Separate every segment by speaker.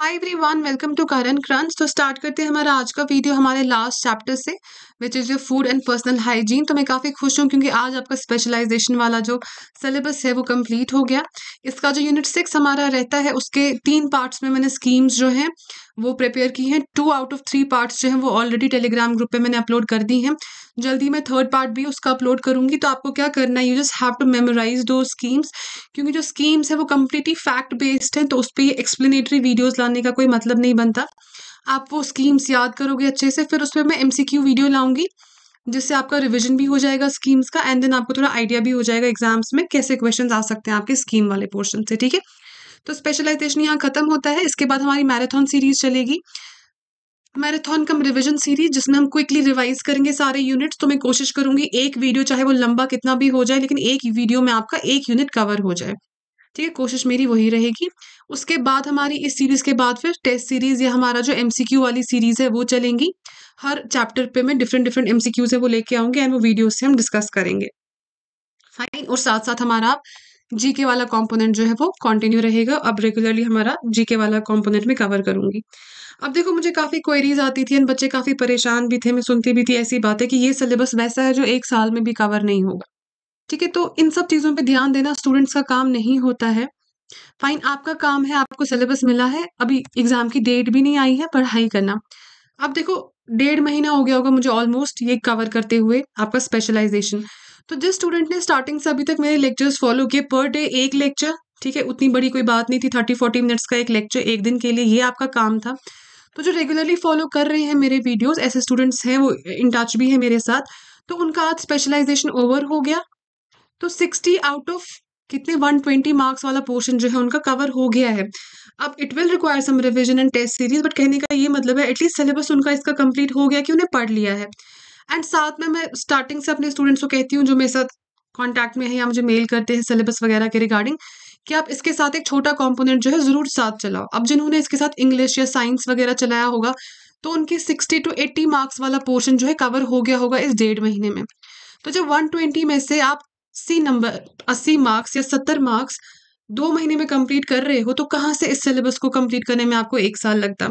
Speaker 1: high everyone welcome to Karan crunch तो start करते हैं हमारा आज का वीडियो हमारे लास्ट चैप्टर से which is your food and personal hygiene तो मैं काफ़ी खुश हूँ क्योंकि आज आपका स्पेशलाइजेशन वाला जो सिलेबस है वो कम्प्लीट हो गया इसका जो यूनिट सिक्स हमारा रहता है उसके तीन पार्ट्स में मैंने स्कीम्स जो हैं वो प्रिपेयर की हैं two out of three parts जो हैं वो ऑलरेडी टेलीग्राम ग्रुप पर मैंने अपलोड कर दी हैं जल्दी मैं थर्ड पार्ट भी उसका अपलोड करूँगी तो आपको क्या करना है you just have to memorise दो स्कीम्स क्योंकि जो स्कीम्स है वो कम्प्लीटली फैक्ट बेस्ड है तो उस पर एक्सप्लेनेटरी वीडियोज़ लाने का कोई मतलब नहीं बनता आप वो स्कीम्स याद करोगे अच्छे से फिर उस पर मैं एम वीडियो लाऊंगी जिससे आपका रिविजन भी हो जाएगा स्कीम्स का एंड देन आपको थोड़ा आइडिया भी हो जाएगा एग्जाम्स में कैसे क्वेश्चन आ सकते हैं आपके स्कीम वाले पोर्शन से ठीक है तो स्पेशलाइजेशन यहाँ खत्म होता है इसके बाद हमारी मैराथन सीरीज चलेगी मैराथन कम रिवीजन सीरीज जिसमें हम क्विकली रिवाइज करेंगे सारे यूनिट्स तो मैं कोशिश करूंगी एक वीडियो चाहे वो लंबा कितना भी हो जाए लेकिन एक वीडियो में आपका एक यूनिट कवर हो जाए ठीक है कोशिश मेरी वही रहेगी उसके बाद हमारी इस सीरीज़ के बाद फिर टेस्ट सीरीज़ या हमारा जो एम वाली सीरीज़ है वो चलेंगी हर चैप्टर पे मैं डिफरेंट डिफरेंट एम है वो लेके आऊँगी एंड वो वीडियो से हम डिस्कस करेंगे फाइन और साथ साथ हमारा आप जीके वाला कंपोनेंट जो है वो कंटिन्यू रहेगा अब रेगुलरली हमारा जीके वाला कंपोनेंट में कवर करूंगी अब देखो मुझे काफ़ी क्वेरीज आती थी एंड बच्चे काफ़ी परेशान भी थे मैं सुनती भी थी ऐसी बातें कि ये सिलेबस वैसा है जो एक साल में भी कवर नहीं होगा ठीक है तो इन सब चीज़ों पे ध्यान देना स्टूडेंट्स का काम नहीं होता है फाइन आपका काम है आपको सिलेबस मिला है अभी एग्ज़ाम की डेट भी नहीं आई है पढ़ाई करना अब देखो डेढ़ महीना हो गया होगा मुझे ऑलमोस्ट ये कवर करते हुए आपका स्पेशलाइजेशन तो जिस स्टूडेंट ने स्टार्टिंग से अभी तक मेरे लेक्चर्स फॉलो किए पर डे एक लेक्चर ठीक है उतनी बड़ी कोई बात नहीं थी थर्टी फोर्टी मिनट्स का एक लेक्चर एक दिन के लिए ये आपका काम था तो जो रेगुलरली फॉलो कर रहे हैं मेरे वीडियोस ऐसे स्टूडेंट्स हैं वो इन टच भी है मेरे साथ तो उनका आज स्पेशलाइजेशन ओवर हो गया तो सिक्सटी आउट ऑफ कितने 120 मार्क्स वाला पोर्शन जो है उनका कवर हो गया है अब it will require some revision and test series but कहने का ये मतलब है एटलीस्ट सिलेबस उनका इसका कंप्लीट हो गया कि उन्हें पढ़ लिया है एंड साथ में मैं स्टार्टिंग से अपने स्टूडेंट्स को कहती हूँ जो मेरे साथ कॉन्टैक्ट में है या मुझे मेल करते हैं सिलेबस वगैरह के रिगार्डिंग कि आप इसके साथ एक छोटा कॉम्पोनेंट जो है ज़रूर साथ चलाओ अब जिन्होंने इसके साथ इंग्लिश या साइंस वगैरह चलाया होगा तो उनके सिक्सटी टू एट्टी मार्क्स वाला पोर्शन जो है कवर हो गया होगा इस डेढ़ महीने में तो जब वन ट्वेंटी में से आप सी नंबर अस्सी मार्क्स या सत्तर मार्क्स दो महीने में कंप्लीट कर रहे हो तो कहाँ से इस सिलेबस को कंप्लीट करने में आपको एक साल लगता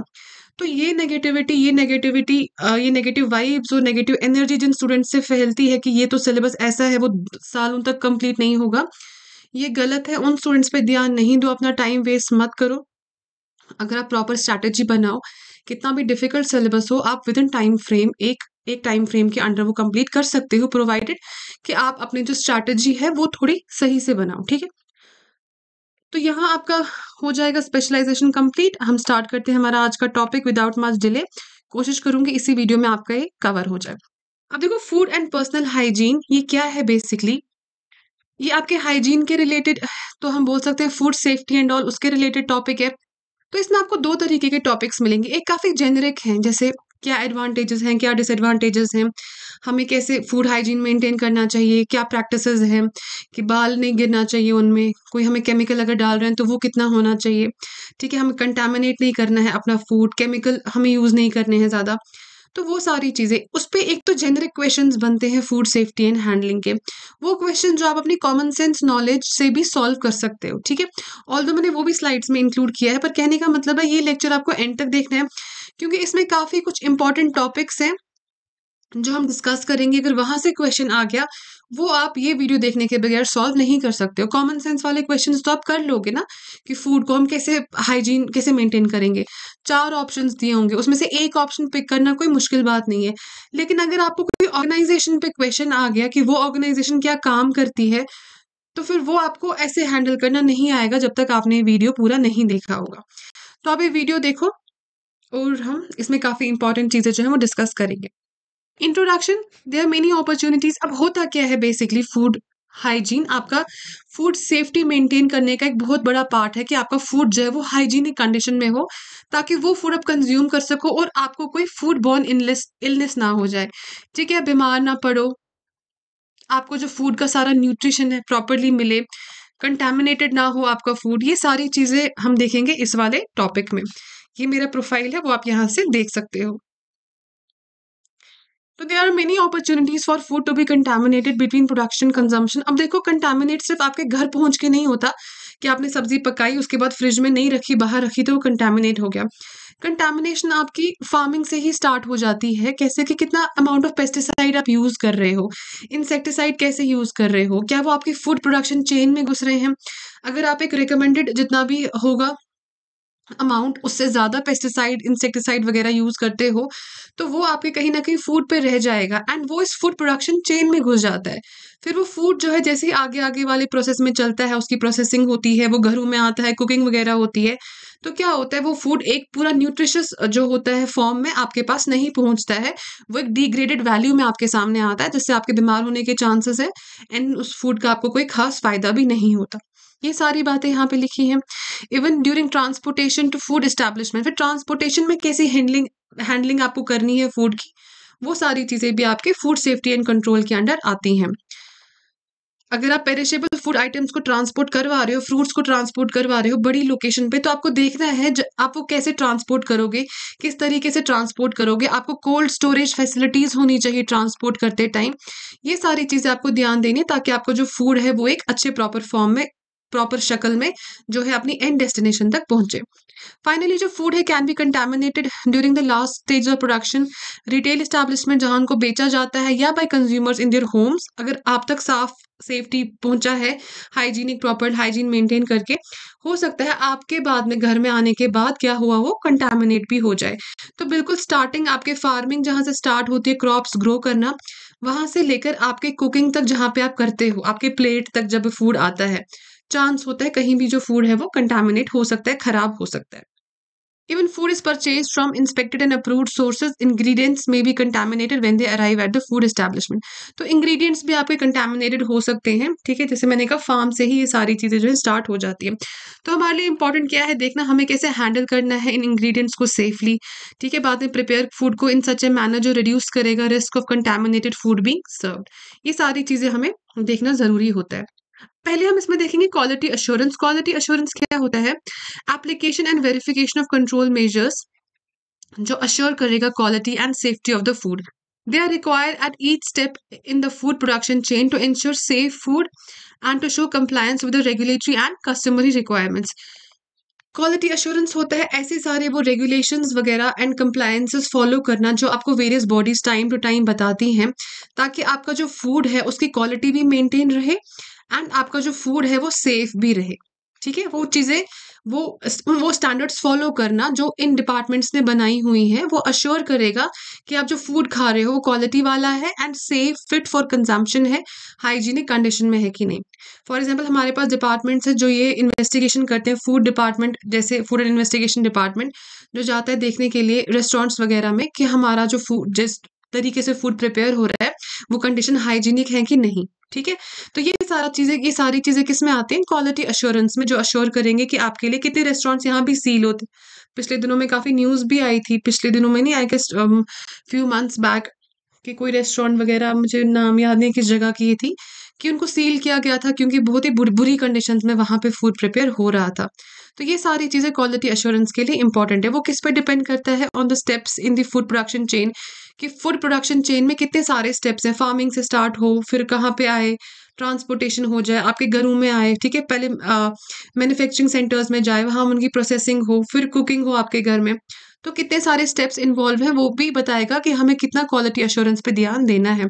Speaker 1: तो ये नेगेटिविटी ये नेगेटिविटी ये नेगेटिव वाइब्स और नेगेटिव एनर्जी जिन स्टूडेंट्स से फैलती है कि ये तो सिलेबस ऐसा है वो सालों तक कंप्लीट नहीं होगा ये गलत है उन स्टूडेंट्स पे ध्यान नहीं दो अपना टाइम वेस्ट मत करो अगर आप प्रॉपर स्ट्रैटेजी बनाओ कितना भी डिफिकल्ट सिलेबस हो आप विद इन टाइम फ्रेम एक एक टाइम फ्रेम के अंडर वो कंप्लीट कर सकते हो प्रोवाइडेड कि आप अपनी जो स्ट्रैटेजी है वो थोड़ी सही से बनाओ ठीक है तो यहाँ आपका हो जाएगा स्पेशलाइजेशन कंप्लीट हम स्टार्ट करते हैं हमारा आज का टॉपिक विदाउट मच डिले कोशिश करूंगी इसी वीडियो में आपका ये कवर हो जाए अब देखो फूड एंड पर्सनल हाइजीन ये क्या है बेसिकली ये आपके हाइजीन के रिलेटेड तो हम बोल सकते हैं फूड सेफ्टी एंड ऑल उसके रिलेटेड टॉपिक है तो इसमें आपको दो तरीके के टॉपिक्स मिलेंगे एक काफ़ी जेनरिक हैं जैसे क्या एडवांटेजेस हैं क्या डिसएडवांटेजेस हैं हमें कैसे फूड हाइजीन मेंटेन करना चाहिए क्या प्रैक्टिसेस हैं कि बाल नहीं गिरना चाहिए उनमें कोई हमें केमिकल अगर डाल रहे हैं तो वो कितना होना चाहिए ठीक है हमें कंटामिनेट नहीं करना है अपना फूड केमिकल हमें यूज़ नहीं करने हैं ज़्यादा तो वो सारी चीज़ें उस पर एक तो जेनरिक क्वेश्चन बनते हैं फूड सेफ्टी एंड हैंडलिंग के वो क्वेश्चन जो आप अपनी कॉमन सेंस नॉलेज से भी सॉल्व कर सकते हो ठीक है ऑल मैंने वो भी स्लाइड्स में इंक्लूड किया है पर कहने का मतलब है ये लेक्चर आपको एंड तक देखना है क्योंकि इसमें काफ़ी कुछ इंपॉर्टेंट टॉपिक्स हैं जो हम डिस्कस करेंगे अगर वहाँ से क्वेश्चन आ गया वो आप ये वीडियो देखने के बगैर सॉल्व नहीं कर सकते हो कॉमन सेंस वाले क्वेश्चन तो आप कर लोगे ना कि फूड को हम कैसे हाइजीन कैसे मेंटेन करेंगे चार ऑप्शन दिए होंगे उसमें से एक ऑप्शन पिक करना कोई मुश्किल बात नहीं है लेकिन अगर आपको कोई ऑर्गेनाइजेशन पे क्वेश्चन आ गया कि वो ऑर्गेनाइजेशन क्या काम करती है तो फिर वो आपको ऐसे हैंडल करना नहीं आएगा जब तक आपने वीडियो पूरा नहीं देखा होगा तो आप ये वीडियो देखो और हम इसमें काफ़ी इंपॉर्टेंट चीज़ें जो हैं वो डिस्कस करेंगे introduction there are many opportunities अब होता क्या है बेसिकली फूड हाइजीन आपका फूड सेफ्टी मेंटेन करने का एक बहुत बड़ा पार्ट है कि आपका फूड जो है वो हाइजीनिक कंडीशन में हो ताकि वो फूड आप कंज्यूम कर सको और आपको कोई फूड बॉर्न इलनेस इलनेस ना हो जाए ठीक है आप बीमार ना पड़ो आपको जो फूड का सारा न्यूट्रिशन है प्रॉपरली मिले कंटेमिनेटेड ना हो आपका फूड ये सारी चीज़ें हम देखेंगे इस वाले टॉपिक में ये मेरा प्रोफाइल है वो आप यहाँ से देख सकते हो तो there are many opportunities for food to be contaminated between production consumption अब देखो कंटेमिनेट सिर्फ आपके घर पहुंच के नहीं होता कि आपने सब्जी पकाई उसके बाद फ्रिज में नहीं रखी बाहर रखी तो वो कंटेमिनेट हो गया कंटेमिनेशन आपकी फार्मिंग से ही स्टार्ट हो जाती है कैसे कि कितना अमाउंट ऑफ पेस्टिसाइड आप यूज़ कर रहे हो इंसेक्टिसाइड कैसे यूज़ कर रहे हो क्या वो आपकी फूड प्रोडक्शन चेन में घुस रहे हैं अगर आप एक रिकमेंडेड जितना भी होगा अमाउंट उससे ज़्यादा पेस्टिसाइड इंसेक्टिसाइड वगैरह यूज़ करते हो तो वो आपके कहीं ना कहीं फूड पे रह जाएगा एंड वो इस फूड प्रोडक्शन चेन में घुस जाता है फिर वो फूड जो है जैसे ही आगे आगे वाले प्रोसेस में चलता है उसकी प्रोसेसिंग होती है वो घरों में आता है कुकिंग वगैरह होती है तो क्या होता है वो फूड एक पूरा न्यूट्रिशियस जो होता है फॉर्म में आपके पास नहीं पहुंचता है वो एक डिग्रेडेड वैल्यू में आपके सामने आता है जिससे आपके बीमार होने के चांसेस है एंड उस फूड का आपको कोई खास फायदा भी नहीं होता ये सारी बातें यहाँ पे लिखी हैं even during transportation to food establishment फिर ट्रांसपोर्टेशन में कैसी हैंडलिंग हैंडलिंग आपको करनी है फूड की वो सारी चीज़ें भी आपके फूड सेफ्टी एंड कंट्रोल के अंडर आती हैं अगर आप पेरिशेबल फूड आइटम्स को ट्रांसपोर्ट करवा रहे हो फ्रूट्स को ट्रांसपोर्ट करवा रहे हो बड़ी लोकेशन पे तो आपको देखना है आप वो कैसे ट्रांसपोर्ट करोगे किस तरीके से ट्रांसपोर्ट करोगे आपको कोल्ड स्टोरेज फैसिलिटीज़ होनी चाहिए ट्रांसपोर्ट करते टाइम ये सारी चीज़ें आपको ध्यान देनी ताकि आपको जो फूड है वो एक अच्छे प्रॉपर फॉर्म में प्रॉपर शक्ल में जो है अपनी एंड डेस्टिनेशन तक पहुंचे फाइनली जो फूड है can be contaminated during the last stage of production retail establishment जहां उनको बेचा जाता है या by consumers in their homes अगर आप तक साफ सेफ्टी पहुंचा है हाइजीनिक प्रॉपर हाइजीन मेंटेन करके हो सकता है आपके बाद में घर में आने के बाद क्या हुआ वो कंटामिनेट भी हो जाए तो बिल्कुल स्टार्टिंग आपके फार्मिंग जहाँ से स्टार्ट होती है क्रॉप्स ग्रो करना वहां से लेकर आपके कुकिंग तक जहां पे आप करते हो आपके प्लेट तक जब फूड आता है चांस होता है कहीं भी जो फूड है वो कंटामिनेट हो सकता है खराब हो सकता है even food is purchase from inspected and approve sources ingredients में भी contaminated when they arrive at the food establishment तो इंग्रीडियंट्स भी आपके कंटामिनेटेड हो सकते हैं ठीक है जैसे मैंने कहा फार्म से ही ये सारी चीज़ें जो है स्टार्ट हो जाती है तो हमारे लिए इंपॉर्टेंट क्या है देखना हमें कैसे हैंडल करना है इन इंग्रीडियंट्स को सेफली ठीक है बाद में प्रिपेयर फूड को इन सच ए मैनर जो रिड्यूस करेगा risk of contaminated food being serve ये सारी चीज़ें हमें देखना ज़रूरी होता है पहले हम इसमें देखेंगे क्वालिटी अश्योरेंस क्वालिटी अश्योरेंस क्या होता है application and verification of control measures जो अश्योर करेगा quality and safety of the food they are required at each step in the food production chain to ensure safe food and to show compliance with regulatory and customary requirements quality assurance होता है ऐसे सारे वो regulations वगैरह and compliances follow करना जो आपको various bodies time to time बताती हैं ताकि आपका जो फूड है उसकी क्वालिटी भी मेंटेन रहे एंड आपका जो फूड है वो सेफ भी रहे ठीक है वो चीज़ें वो वो स्टैंडर्ड्स फॉलो करना जो इन डिपार्टमेंट्स ने बनाई हुई हैं वो अश्योर करेगा कि आप जो फूड खा रहे हो वो क्वालिटी वाला है and safe fit for consumption है हाइजीनिक कंडीशन में है कि नहीं फॉर एग्जांपल हमारे पास डिपार्टमेंट्स हैं जो ये इन्वेस्टिगेशन करते हैं फूड डिपार्टमेंट जैसे फूड एंड इन्वेस्टिगेशन डिपार्टमेंट जो जाता है देखने के लिए रेस्टोरेंट्स वगैरह में कि हमारा जो फूड जिस तरीके से फूड प्रिपेयर हो रहा है वो कंडीशन हाइजीनिक है कि नहीं ठीक है तो ये सारा चीज़ें ये सारी चीज़ें किस में आती हैं क्वालिटी अश्योरेंस में जो अश्योर करेंगे कि आपके लिए कितने रेस्टोरेंट्स यहाँ भी सील होते पिछले दिनों में काफ़ी न्यूज़ भी आई थी पिछले दिनों में नहीं I guess few months back कि कोई रेस्टोरेंट वगैरह मुझे नाम याद नहीं किस जगह की थी कि उनको सील किया गया था क्योंकि बहुत ही बुरी कंडीशन में वहाँ पे फूड प्रिपेयर हो रहा था तो ये सारी चीज़ें क्वालिटी अश्योरेंस के लिए इंपॉर्टेंट है वो किस पर डिपेंड करता है on the steps in the food production chain कि फूड प्रोडक्शन चेन में कितने सारे स्टेप्स हैं फार्मिंग से स्टार्ट हो फिर कहाँ पे आए ट्रांसपोर्टेशन हो जाए आपके घरों में आए ठीक है पहले मैन्युफैक्चरिंग सेंटर्स में जाए वहाँ उनकी प्रोसेसिंग हो फिर कुकिंग हो आपके घर में तो कितने सारे स्टेप्स इन्वॉल्व हैं वो भी बताएगा कि हमें कितना क्वालिटी अश्योरेंस पे ध्यान देना है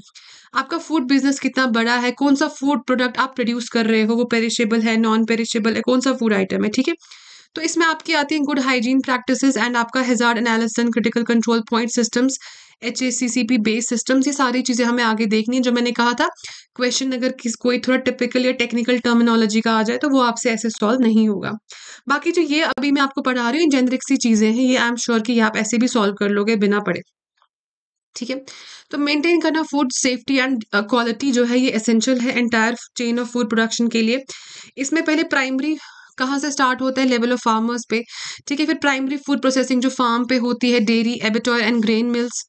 Speaker 1: आपका फूड बिजनेस कितना बड़ा है कौन सा फूड प्रोडक्ट आप प्रोड्यूस कर रहे हो वो पेरिशेबल है नॉन पेरिशेबल है कौन सा फूड आइटम है ठीक है तो इसमें आपकी आती हैं गुड हाइजीन प्रैक्टिसेस एंड आपका hazard analysis and critical control point systems H A C C P based systems ये सारी चीज़ें हमें आगे देखनी है जो मैंने कहा था क्वेश्चन अगर किस कोई थोड़ा टिपिकल या टेक्निकल टर्मिनोलॉजी का आ जाए तो वो आपसे ऐसे सॉल्व नहीं होगा बाकी जो ये अभी मैं आपको पढ़ा रही हूँ जेनरिक सी चीज़ें हैं ये आई एम श्योर कि आप ऐसे भी सॉल्व कर लोगे बिना पढ़े ठीक है तो मेंटेन करना फूड सेफ्टी एंड क्वालिटी जो है ये एसेंशियल है entire chain of food production के लिए इसमें पहले प्राइमरी कहाँ से स्टार्ट होता है लेवल ऑफ फार्मर्स पे ठीक है फिर प्राइमरी फूड प्रोसेसिंग जो फार्म पे होती है dairy abattoir and grain mills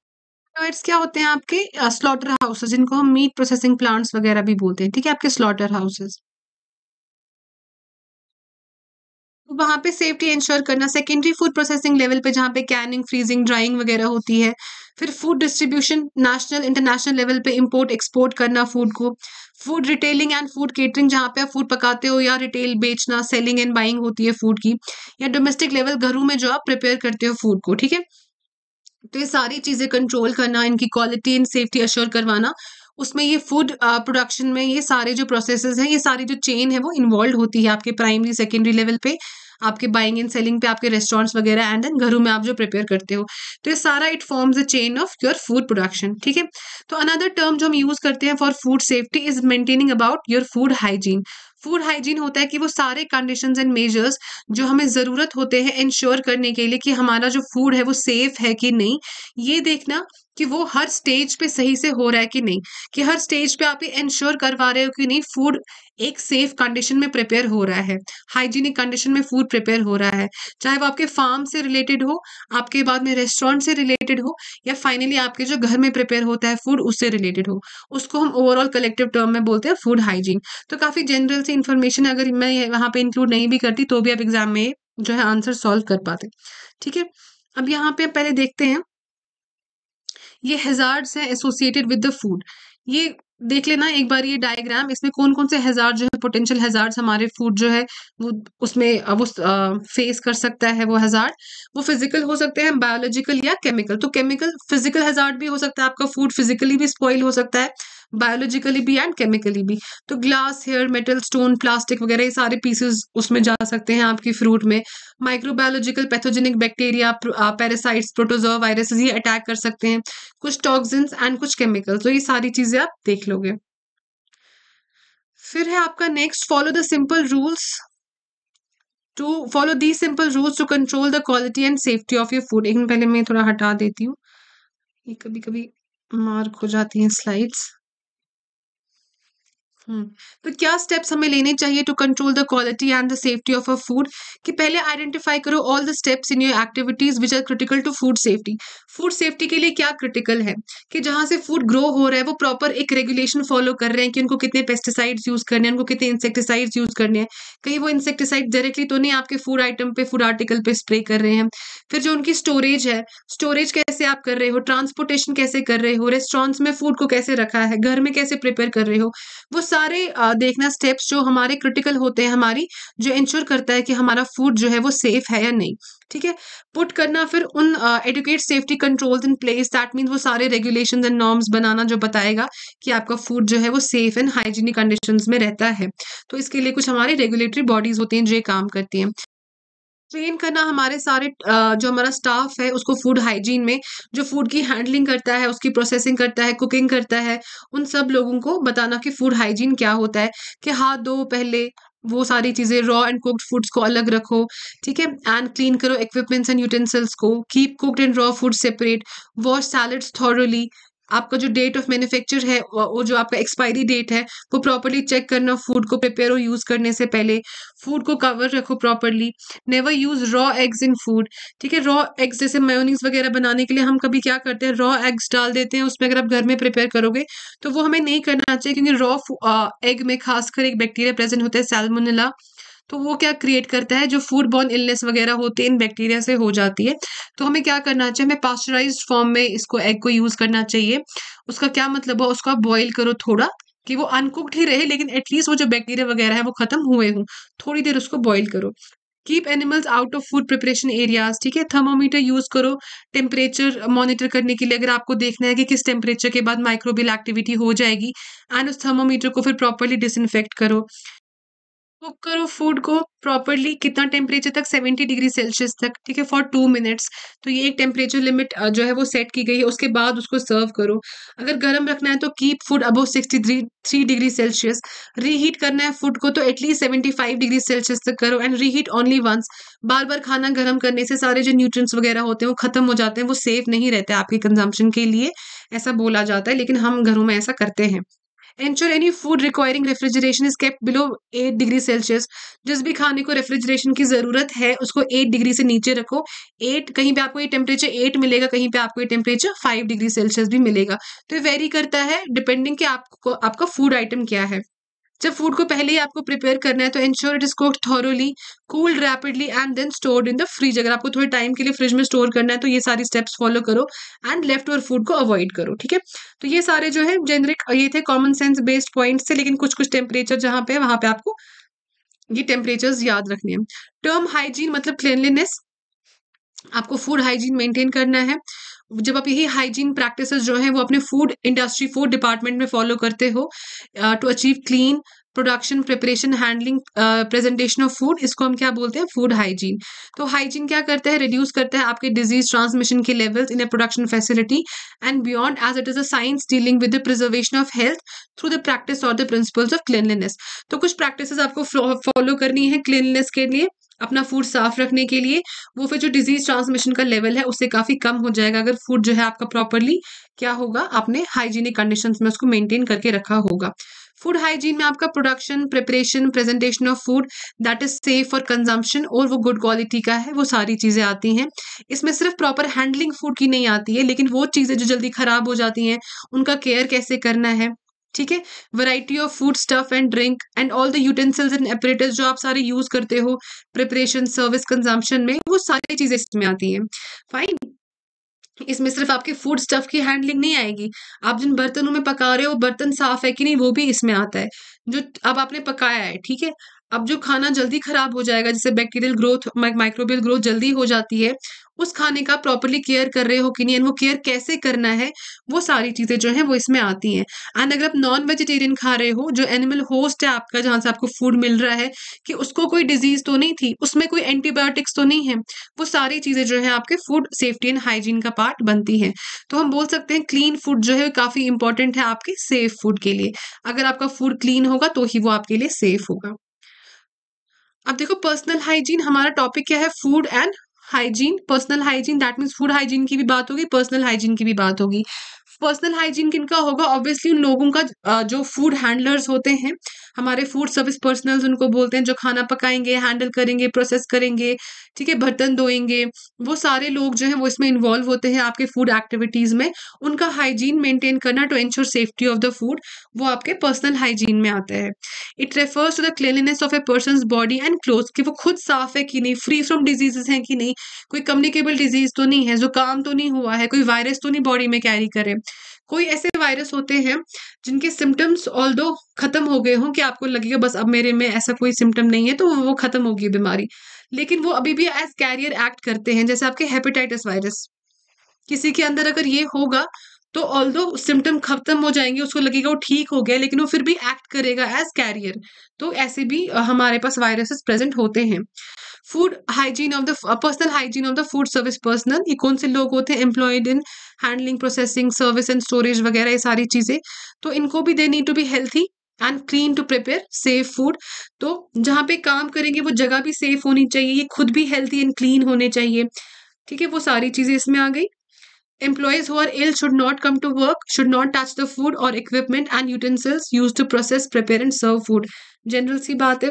Speaker 1: plants क्या होते हैं आपके स्लॉटर हाउसेज जिनको हम मीट प्रोसेसिंग प्लांट्स वगैरह भी बोलते हैं ठीक है आपके स्लॉटर हाउसेज तो पे सेफ्टी इंश्योर करना सेकेंडरी फूड प्रोसेसिंग लेवल पे जहाँ पे कैनिंग फ्रीजिंग ड्राइंग वगैरह होती है फिर food distribution national international level पे इंपोर्ट एक्सपोर्ट करना फूड को food retailing and food catering जहाँ पे आप फूड पकाते हो या रिटेल बेचना सेलिंग एंड बाइंग होती है फूड की या डोमेस्टिक लेवल घरों में जो आप प्रिपेयर करते हो फूड को ठीक है तो ये सारी चीज़ें कंट्रोल करना इनकी क्वालिटी एंड सेफ्टी अश्योर करवाना उसमें ये फूड प्रोडक्शन में ये सारे जो प्रोसेस हैं ये सारी जो चेन है वो इन्वॉल्व होती है आपके प्राइमरी सेकेंडरी लेवल पे आपके बाइंग एंड सेलिंग पे आपके रेस्टोरेंट्स वगैरह एंड देन घरों में आप जो प्रिपेयर करते हो तो ये सारा it forms a chain of your food production ठीक है तो अनदर टर्म जो हम यूज़ करते हैं for food safety is maintaining about your food hygiene food hygiene होता है कि वो सारे कंडीशन एंड मेजर्स जो हमें ज़रूरत होते हैं इंश्योर करने के लिए कि हमारा जो फूड है वो सेफ है कि नहीं ये देखना कि वो हर स्टेज पे सही से हो रहा है कि नहीं कि हर स्टेज पे आप ये इंश्योर करवा रहे हो कि नहीं फूड एक सेफ कंडीशन में प्रिपेयर हो रहा है हाइजीनिक कंडीशन में फूड प्रिपेयर हो रहा है चाहे वो आपके फार्म से रिलेटेड हो आपके बाद में रेस्टोरेंट से रिलेटेड हो या फाइनली आपके जो घर में प्रिपेयर होता है फूड उससे रिलेटेड हो उसको हम ओवरऑल कलेक्टिव टर्म में बोलते हैं फूड हाइजीन तो काफ़ी जनरल सी इन्फॉर्मेशन अगर मैं यहाँ पे इंक्लूड नहीं भी करती तो भी आप एग्जाम में जो है आंसर सॉल्व कर पाते ठीक है अब यहाँ पे पहले देखते हैं ये हेजार्ड्स है एसोसिएटेड विद द फूड ये देख लेना एक बार ये डायग्राम इसमें कौन कौन से हजार जो है पोटेंशियल हजार हमारे फूड जो है वो उसमें वो फेस कर सकता है वो हज़ार वो फिजिकल हो सकते हैं बायोलॉजिकल या केमिकल तो केमिकल फिजिकल हजार्ड भी हो सकता है आपका फूड फिजिकली भी स्पॉइल हो सकता है बायोलॉजिकली भी एंड केमिकली भी तो glass hair metal stone plastic वगैरह ये सारे पीसेस उसमें जा सकते हैं आपकी फ्रूट में microbiological pathogenic bacteria parasites protozoa viruses ये अटैक कर सकते हैं कुछ टॉक्सिन्स एंड कुछ केमिकल्स तो ये सारी चीज़ें आप देख लोगे फिर है आपका next follow the simple rules to follow the simple rules to control the quality and safety of your food एक पहले मैं थोड़ा हटा देती हूँ ये कभी कभी मार्क हो जाती हैं स्लाइड्स हम्म, तो क्या स्टेप्स हमें लेने चाहिए to control the quality and the safety of a food कि पहले आइडेंटिफाई करो all the steps in your activities which are critical to food safety food safety के लिए क्या क्रिटिकल है कि जहां से फूड ग्रो हो रहा है वो प्रॉपर एक रेगुलेशन फॉलो कर रहे हैं कि उनको कितने पेस्टिसाइड्स यूज करने हैं उनको कितने इंसेक्टिसाइड्स यूज करने हैं कहीं वो इंसेक्टिसाइड डायरेक्टली तो नहीं आपके फूड आइटम पे फूड आर्टिकल पे स्प्रे कर रहे हैं फिर जो उनकी स्टोरेज है स्टोरेज कैसे आप कर रहे हो ट्रांसपोर्टेशन कैसे कर रहे हो रेस्टोरेंट्स में फूड को कैसे रखा है घर में कैसे प्रिपेयर कर रहे हो वो सारे देखना स्टेप्स जो हमारे क्रिटिकल होते हैं हमारी जो इंश्योर करता है कि हमारा फूड जो है वो सेफ है या नहीं ठीक है पुट करना फिर उन adequate safety controls in place that means वो सारे रेगुलेशन एंड नॉर्म्स बनाना जो बताएगा कि आपका फूड जो है वो सेफ एंड हाइजीनिक कंडीशन में रहता है तो इसके लिए कुछ हमारी रेगुलेटरी बॉडीज होती हैं जो ये काम करती हैं ट्रेन करना हमारे सारे जो हमारा स्टाफ है उसको फूड हाइजीन में जो फूड की हैंडलिंग करता है उसकी प्रोसेसिंग करता है कुकिंग करता है उन सब लोगों को बताना कि फूड हाइजीन क्या होता है कि हाथ दो पहले वो सारी चीज़ें रॉ एंड कुक्ड फूड्स को अलग रखो ठीक है एंड क्लीन करो इक्विपमेंट्स एंड यूटेंसिल्स को keep cooked and raw food separate wash salads thoroughly आपका जो डेट ऑफ मैन्युफैक्चर है वो जो आपका एक्सपायरी डेट है वो प्रॉपरली चेक करना फूड को प्रिपेयर और यूज़ करने से पहले फूड को कवर रखो properly never use raw eggs in food ठीक है रॉ एग्स जैसे मेयोनीज वगैरह बनाने के लिए हम कभी क्या करते हैं रॉ एग्स डाल देते हैं उसमें अगर आप घर में प्रिपेयर करोगे तो वो हमें नहीं करना चाहिए क्योंकि रॉ एग में खासकर एक बैक्टीरिया प्रेजेंट होता है सेलमोनिला तो वो क्या क्रिएट करता है जो फूड बॉर्न इलनेस वगैरह होते हैं इन बैक्टीरिया से हो जाती है तो हमें क्या करना चाहिए हमें पास्चराइज फॉर्म में इसको एग को यूज़ करना चाहिए उसका क्या मतलब है उसको आप बॉयल करो थोड़ा कि वो अनकुक्ड ही रहे लेकिन एटलीस्ट वो जो बैक्टीरिया वगैरह है वो खत्म हुए हों थोड़ी देर उसको बॉयल करो keep animals out of food preparation areas ठीक है थर्मोमीटर यूज करो टेम्परेचर मॉनिटर करने के लिए अगर आपको देखना है कि किस टेम्परेचर के बाद माइक्रोबियल एक्टिविटी हो जाएगी एंड उस थर्मोमीटर को फिर प्रॉपरली डिसइनफेक्ट करो कुक करो फूड को प्रॉपरली कितना टेम्परेचर तक सेवेंटी डिग्री सेल्सियस तक ठीक है फॉर टू मिनट्स तो ये एक टेम्परेचर लिमिट जो है वो सेट की गई है उसके बाद उसको सर्व करो अगर गर्म रखना है तो keep food above sixty three three degree Celsius reheat करना है फूड को तो at least seventy five degree Celsius तक करो एंड रीहीट ओनली वंस बार बार खाना गर्म करने से सारे जो न्यूट्रंस वगैरह होते हैं वो खत्म हो जाते हैं वो सेफ नहीं रहते आपके कंजम्पशन के लिए ऐसा बोला जाता है लेकिन हम घरों में ऐसा करते हैं ensure any food requiring refrigeration is kept below eight degree Celsius जिस भी खाने को रेफ्रिजरेशन की ज़रूरत है उसको एट डिग्री से नीचे रखो एट कहीं पे आपको ये टेम्परेचर एट मिलेगा कहीं पे आपको ये टेम्परेचर फाइव डिग्री सेल्सियस भी मिलेगा तो ये वेरी करता है डिपेंडिंग कि आपको आपका फूड आइटम क्या है जब फूड को पहले ही आपको प्रिपेयर करना है तो ensure it is cooked thoroughly cooled rapidly and then stored in the fridge अगर आपको थोड़े टाइम के लिए फ्रिज में स्टोर करना है तो ये सारी स्टेप्स फॉलो करो एंड लेफ्ट ओवर फूड को अवॉइड करो ठीक है तो ये सारे जो है जेनरिक ये थे कॉमन सेंस बेस्ड पॉइंट्स थे लेकिन कुछ कुछ टेम्परेचर जहाँ पे है वहाँ पे आपको ये टेम्परेचर्स याद रखने हैं टर्म हाइजीन मतलब क्लिनलीनेस आपको फूड हाइजीन मेंटेन करना है जब आप यही हाइजीन प्रैक्टिस जो है वो अपने फूड इंडस्ट्री फूड डिपार्टमेंट में फॉलो करते हो to achieve clean production preparation handling presentation of food इसको हम क्या बोलते हैं फूड हाइजीन तो हाइजीन क्या करता है रिड्यूस करता है आपके डिजीज ट्रांसमिशन के levels in a production facility and beyond as it is a science dealing with the preservation of health through the practice और द प्रिंसिपल्स ऑफ क्लिनलीनेस तो कुछ प्रैक्टिस आपको फॉलो करनी है क्लिनलीनेस के लिए अपना फूड साफ रखने के लिए वो फिर जो डिजीज ट्रांसमिशन का लेवल है उससे काफ़ी कम हो जाएगा अगर फूड जो है आपका प्रॉपरली क्या होगा आपने हाइजीनिक कंडीशन में उसको मेनटेन करके रखा होगा फूड हाइजीन में आपका production preparation presentation of food that is safe for consumption और वो गुड क्वालिटी का है वो सारी चीज़ें आती हैं इसमें सिर्फ प्रॉपर हैंडलिंग फूड की नहीं आती है लेकिन वो चीज़ें जो जल्दी ख़राब हो जाती हैं उनका केयर कैसे करना है ठीक है variety of food stuff and drink and all the utensils and apparatus जो आप सारे यूज करते हो प्रिपरेशन सर्विस कंजम्पशन में वो सारी चीजें इसमें आती हैं फाइन इसमें सिर्फ आपके फूड स्टफ की हैंडलिंग नहीं आएगी आप जिन बर्तनों में पका रहे हो बर्तन साफ है कि नहीं वो भी इसमें आता है जो अब आपने पकाया है ठीक है अब जो खाना जल्दी खराब हो जाएगा जैसे बैक्टीरियल ग्रोथ माइक्रोबियल ग्रोथ जल्दी हो जाती है उस खाने का प्रॉपरली केयर कर रहे हो कि नहीं एंड वो केयर कैसे करना है वो सारी चीज़ें जो हैं वो इसमें आती हैं एंड अगर आप नॉन वेजिटेरियन खा रहे हो जो एनिमल होस्ट है आपका जहाँ से आपको फूड मिल रहा है कि उसको कोई डिजीज़ तो नहीं थी उसमें कोई एंटीबायोटिक्स तो नहीं है वो सारी चीज़ें जो है आपके फूड सेफ्टी एंड हाइजीन का पार्ट बनती है तो हम बोल सकते हैं क्लीन फूड जो है काफ़ी इंपॉर्टेंट है आपके सेफ फूड के लिए अगर आपका फूड क्लीन होगा तो ही वो आपके लिए सेफ होगा अब देखो पर्सनल हाइजीन हमारा टॉपिक क्या है food and hygiene personal hygiene that means food hygiene की भी बात होगी पर्सनल हाइजीन की भी बात होगी पर्सनल हाइजीन किन का होगा ऑब्वियसली उन लोगों का जो फूड हैंडलर्स होते हैं हमारे फूड सर्विस पर्सनल उनको बोलते हैं जो खाना पकाएंगे हैंडल करेंगे प्रोसेस करेंगे ठीक है बर्तन धोएंगे वो सारे लोग जो है वो इसमें इन्वॉल्व होते हैं आपके फूड एक्टिविटीज़ में उनका हाइजीन मेंटेन करना to ensure safety of the food वो आपके पर्सनल हाइजीन में आता है it refers to the cleanliness of a person body and cloth कि वो खुद साफ है कि नहीं फ्री फ्रॉम डिजीजेस हैं कि नहीं कोई कम्युनिकेबल डिजीज तो नहीं है जो काम तो नहीं हुआ है कोई वायरस तो नहीं बॉडी में कैरी करे कोई ऐसे वायरस होते हैं जिनके सिम्टम्स ऑल ख़त्म हो गए हों कि आपको लगेगा बस अब मेरे में ऐसा कोई सिम्टम नहीं है तो वो ख़त्म होगी बीमारी लेकिन वो अभी भी एज कैरियर एक्ट करते हैं जैसे आपके हेपेटाइटिस वायरस किसी के अंदर अगर ये होगा तो ऑल दो सिम्टम खत्म हो जाएंगे उसको लगेगा वो ठीक हो गया लेकिन वो फिर भी एक्ट करेगा एज कैरियर तो ऐसे भी हमारे पास वायरसेस प्रेजेंट होते हैं food hygiene of the personal hygiene of the food service personnel ये कौन से लोग होते हैं employed in handling processing service and storage वगैरह ये सारी चीज़ें तो इनको भी they need to be healthy and clean to prepare safe food तो जहाँ पे काम करेंगे वो जगह भी सेफ होनी चाहिए ये खुद भी हेल्थी एंड क्लीन होने चाहिए ठीक है वो सारी चीज़ें इसमें आ गई employees who are ill should not come to work should not touch the food or equipment and utensils used to process prepare and serve food general सी बात है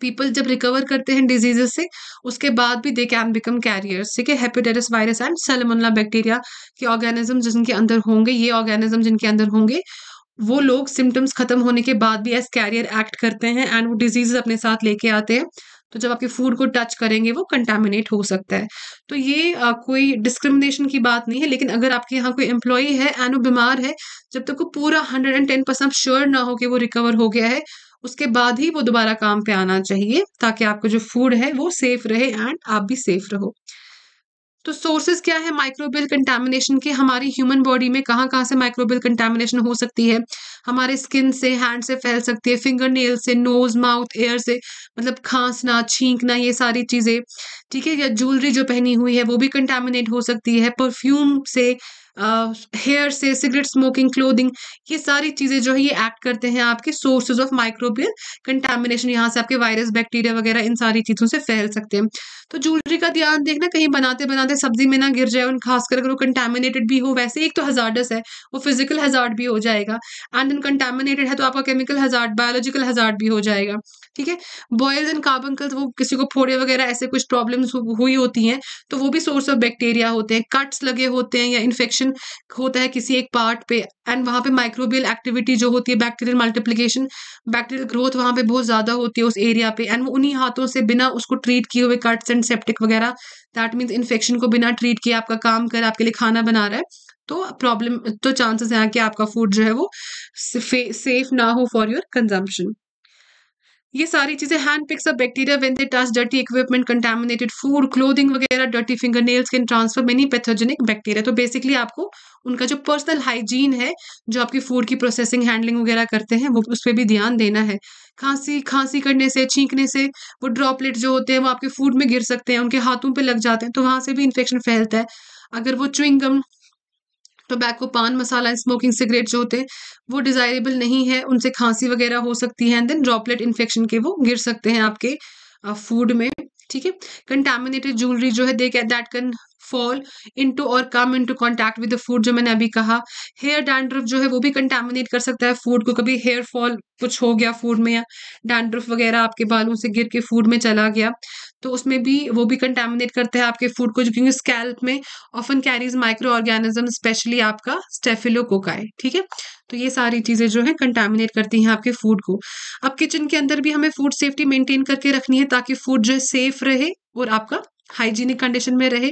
Speaker 1: पीपल जब रिकवर करते हैं डिजीजेस से उसके बाद भी दे कैन बिकम कैरियर्स ठीक है hepatitis virus and salmonella bacteria के ऑर्गेनिज्म जिनके अंदर होंगे ये ऑर्गेनिज्म जिनके अंदर होंगे वो लोग सिम्टम्स खत्म होने के बाद भी एज कैरियर एक्ट करते हैं एंड वो डिजीज अपने साथ लेके आते हैं तो जब आपके फूड को टच करेंगे वो कंटेमिनेट हो सकता है तो ये आ, कोई डिस्क्रिमिनेशन की बात नहीं है लेकिन अगर आपके यहाँ कोई एम्प्लॉई है एंड वो बीमार है जब तक तो वो पूरा hundred and ten percent sure ना हो कि वो रिकवर हो गया है उसके बाद ही वो दोबारा काम पे आना चाहिए ताकि आपका जो फूड है वो सेफ रहे एंड आप भी सेफ रहो तो सोर्सेज क्या है माइक्रोबियल कंटेमिनेशन के हमारी ह्यूमन बॉडी में कहाँ कहाँ से माइक्रोबियल कंटेमिनेशन हो सकती है हमारे स्किन से हैंड से फैल सकती है फिंगर नेल से नोज माउथ एयर से मतलब खांसना छींकना ये सारी चीज़ें ठीक है या ज्वेलरी जो पहनी हुई है वो भी कंटेमिनेट हो सकती है परफ्यूम से हेयर से सिगरेट स्मोकिंग क्लोदिंग ये सारी चीज़ें जो है ये एक्ट करते हैं आपके सोर्सेज ऑफ माइक्रोबियल कंटेमिनेशन यहाँ से आपके वायरस बैक्टीरिया वगैरह इन सारी चीज़ों से फैल सकते हैं तो ज्वेलरी का ध्यान देखना कहीं बनाते बनाते सब्जी में ना गिर जाए और खासकर अगर वो कंटेमिनेटेड भी हो वैसे एक तो हजार्डस है वो फिजिकल हजार्ड भी हो जाएगा एंड देन कंटेमिनेटेड है तो आपका केमिकल हजार्ड बायोलॉजिकल हजार्ड भी हो जाएगा ठीक है बॉयल्स एंड कार्बनकल्स वो किसी को फोड़े वगैरह ऐसे कुछ प्रॉब्लम्स हुई होती हैं तो वो भी सोर्स ऑफ बैक्टीरिया होते हैं कट्स लगे होते हैं या इन्फेक्शन होता है किसी एक पार्ट पे एंड वहाँ पे माइक्रोबियल एक्टिविटी जो होती है बैक्टीरियल मल्टीप्लिकेशन बैक्टीरियल ग्रोथ वहाँ पे बहुत ज़्यादा होती है उस एरिया पे एंड वो उन्हीं हाथों से बिना उसको ट्रीट किए हुए कट्स एंड सेप्टिक वगैरह दैट मीन्स इन्फेक्शन को बिना ट्रीट किए आपका काम कर आपके लिए खाना बना रहा है तो प्रॉब्लम तो चांसेस हैं कि आपका फूड जो है वो सेफ ना हो फॉर योर कंजम्पशन ये सारी चीज़ें hand picks up bacteria when they touch dirty equipment contaminated food clothing वगैरह dirty finger nails can transfer many pathogenic bacteria तो बेसिकली आपको उनका जो पर्सनल हाइजीन है जो आपकी फूड की प्रोसेसिंग हैंडलिंग वगैरह करते हैं वो उस पर भी ध्यान देना है खांसी खांसी करने से छींकने से वो ड्रॉपलेट जो होते हैं वो आपके फूड में गिर सकते हैं उनके हाथों पर लग जाते हैं तो वहाँ से भी इन्फेक्शन फैलता है अगर वो चुइंगम टोबैको पान मसाला स्मोकिंग सिगरेट जो होते हैं वो डिज़ायरेबल नहीं है उनसे खांसी वगैरह हो सकती है एंड देन ड्रॉपलेट इन्फेक्शन के वो गिर सकते हैं आपके फूड में ठीक है कंटेमिनेटेड ज्वेलरी जो है they that can fall into और come into contact with the food जो मैंने अभी कहा हेयर डैंड्रफ जो है वो भी कंटेमिनेट कर सकता है फूड को कभी हेयर फॉल कुछ हो गया फूड में या डैंड्रफ वगैरह आपके बालों से गिर के फूड में चला गया तो उसमें भी वो भी कंटेमिनेट करते हैं आपके फूड को जो क्योंकि स्कैल्प में often carries microorganism specially आपका स्टेफिलो स्टेफिलोकोकाई ठीक है तो ये सारी चीज़ें जो है कंटेमिनेट करती हैं आपके फूड को अब किचन के अंदर भी हमें फूड सेफ्टी मेंटेन करके रखनी है ताकि फूड जो है सेफ रहे और आपका हाइजीनिक कंडीशन में रहे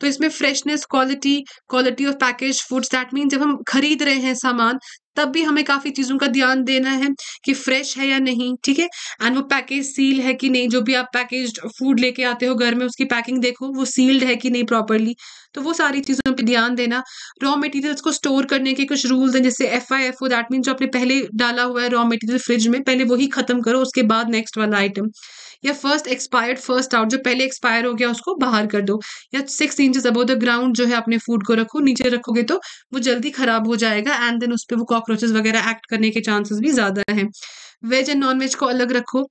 Speaker 1: तो इसमें freshness quality quality of package foods that mean जब हम खरीद रहे हैं सामान तब भी हमें काफ़ी चीज़ों का ध्यान देना है कि फ्रेश है या नहीं ठीक है एंड वो पैकेज सील है कि नहीं जो भी आप पैकेज फूड लेके आते हो घर में उसकी पैकिंग देखो वो सील्ड है कि नहीं प्रॉपरली तो वो सारी चीज़ों पे ध्यान देना रॉ मटेरियल्स को स्टोर करने के कुछ रूल्स हैं जैसे F I F O that mean जो आपने पहले डाला हुआ है रॉ मटेरियल फ्रिज में पहले वही खत्म करो उसके बाद नेक्स्ट वाला आइटम या फर्स्ट एक्सपायर्ड फर्स्ट आउट जो पहले एक्सपायर हो गया उसको बाहर कर दो या six inches above the ground जो है अपने फूड को रखो नीचे रखोगे तो वो जल्दी खराब हो जाएगा एंड देन उस पर वो कॉकरोचेज वगैरह एक्ट करने के चांसेस भी ज़्यादा है वेज एंड नॉन वेज को अलग रखो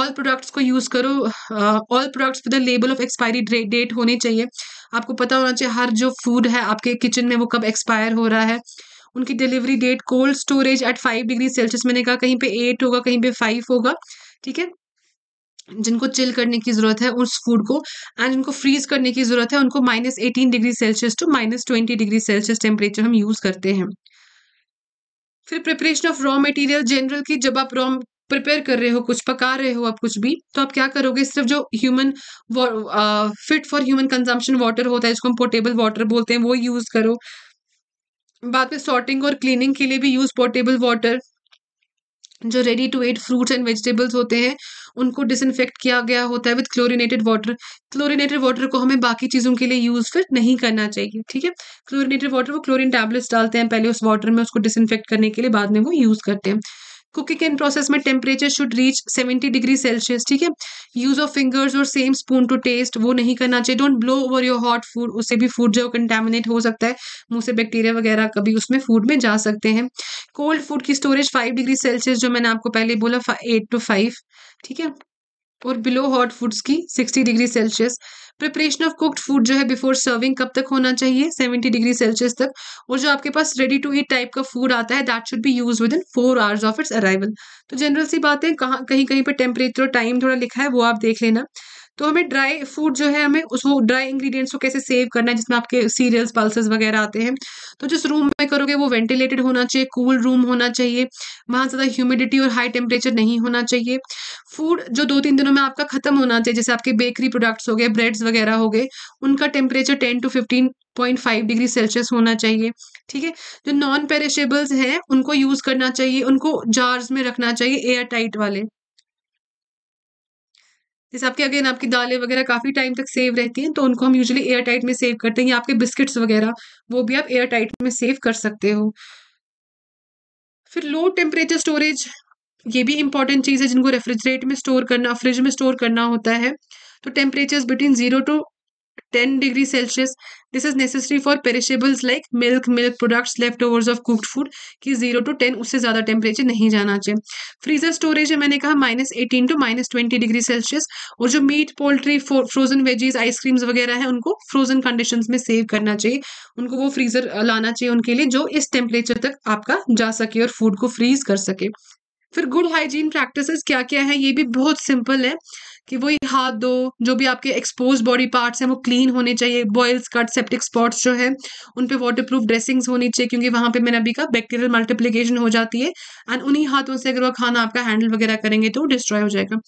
Speaker 1: ऑल प्रोडक्ट्स को यूज़ करो all products with label of expiry date होने चाहिए आपको पता होना चाहिए हर जो फूड है आपके किचन में वो कब एक्सपायर हो रहा है उनकी delivery date cold storage at five degree Celsius मैंने कहा कहीं पे एट होगा कहीं पे फाइव होगा ठीक है जिनको चिल करने की ज़रूरत है उस फूड को एंड जिनको फ्रीज करने की ज़रूरत है उनको minus eighteen degree Celsius to minus twenty degree Celsius temperature हम यूज़ करते हैं फिर preparation of raw material general की जब आप रॉ प्रिपेयर कर रहे हो कुछ पका रहे हो आप कुछ भी तो आप क्या करोगे सिर्फ जो human fit for human consumption water होता है जिसको हम पोर्टेबल वाटर बोलते हैं वो यूज़ करो बाद में सॉर्टिंग और क्लीनिंग के लिए भी यूज़ पोर्टेबल वाटर जो ready to eat fruits and vegetables होते हैं उनको डिसइनफेक्ट किया गया होता है with chlorinated water chlorinated water को हमें बाकी चीज़ों के लिए यूज़ फिर नहीं करना चाहिए ठीक है क्लोरीनेटेड वाटर वो क्लोरिन टैबलेट्स डालते हैं पहले उस वाटर में उसको डिसइनफेक्ट करने के लिए बाद में वो यूज़ करते हैं कुकिंग इन प्रोसेस में temperature should reach seventy degree Celsius ठीक है यूज ऑफ फिंगर्स और सेम स्पून टू टेस्ट वो नहीं करना चाहिए don't blow over your hot food उससे भी फूड जो कंटेमिनेट हो सकता है मुँह से बैक्टीरिया वगैरह कभी उसमें फूड में जा सकते हैं कोल्ड फूड की स्टोरेज फाइव डिग्री सेल्सियस जो मैंने आपको पहले बोला एट टू फाइव ठीक है और बिलो हॉट फूड्स की 60 degree Celsius preparation of cooked food जो है बिफोर सर्विंग कब तक होना चाहिए 70 डिग्री सेल्सियस तक और जो आपके पास रेडी टू ईट टाइप का फूड आता है that should be use within four hours of its arrival तो जनरल सी बात है कहाँ कहीं कहीं पर टेम्परेचर टाइम थोड़ा लिखा है वो आप देख लेना तो हमें ड्राई फूड जो है हमें उसको ड्राई इंग्रेडिएंट्स को कैसे सेव करना है जिसमें आपके सीरियल्स पल्सेस वगैरह आते हैं तो जिस रूम में करोगे वो वेंटिलेटेड होना चाहिए कूल रूम होना चाहिए वहाँ ज़्यादा ह्यूमिडिटी और हाई टेम्परेचर नहीं होना चाहिए फूड जो दो तीन दिनों में आपका ख़त्म होना चाहिए जैसे आपके बेकरी प्रोडक्ट्स हो गए ब्रेड्स वगैरह हो गए उनका temperature ten to fifteen point five degree Celsius होना चाहिए ठीक है जो नॉन पेरिशेबल्स हैं उनको यूज़ करना चाहिए उनको जार्स में रखना चाहिए एयर टाइट वाले जैसे आपके अगेन आपकी दालें वगैरह काफ़ी टाइम तक सेव रहती हैं तो उनको हम यूजुअली एयर टाइट में सेव करते हैं या आपके बिस्किट्स वगैरह वो भी आप एयर टाइट में सेव कर सकते हो फिर लो टेम्परेचर स्टोरेज ये भी इंपॉर्टेंट चीज़ है जिनको रेफ्रिजरेट में स्टोर करना फ्रिज में स्टोर करना होता है तो temperature between zero to 10 degree celsius this is necessary for perishables like milk milk products leftovers of cooked food कि 0 to 10 उससे ज़्यादा टेम्परेचर नहीं जाना चाहिए फ्रीजर स्टोरेज है मैंने कहा minus eighteen to minus twenty degree Celsius और जो meat poultry frozen veggies ice creams वगैरह है उनको फ्रोजन कंडीशन में सेव करना चाहिए उनको वो फ्रीजर लाना चाहिए उनके लिए जो इस टेम्परेचर तक आपका जा सके और फूड को फ्रीज कर सके फिर गुड हाइजीन प्रैक्टिसेस क्या क्या है ये भी बहुत सिंपल है कि वही हाथ दो जो भी आपके एक्सपोज बॉडी पार्ट्स हैं वो क्लीन होने चाहिए बॉयल्स कट सेप्टिक स्पॉट्स जो है उन पर वाटर प्रूफ ड्रेसिंग्स होनी चाहिए क्योंकि वहाँ पे मैंने अभी का बैक्टीरियल मल्टीप्लीकेशन हो जाती है एंड उन्हीं हाथों से अगर वो खाना आपका हैंडल वगैरह करेंगे तो डिस्ट्रॉय हो जाएगा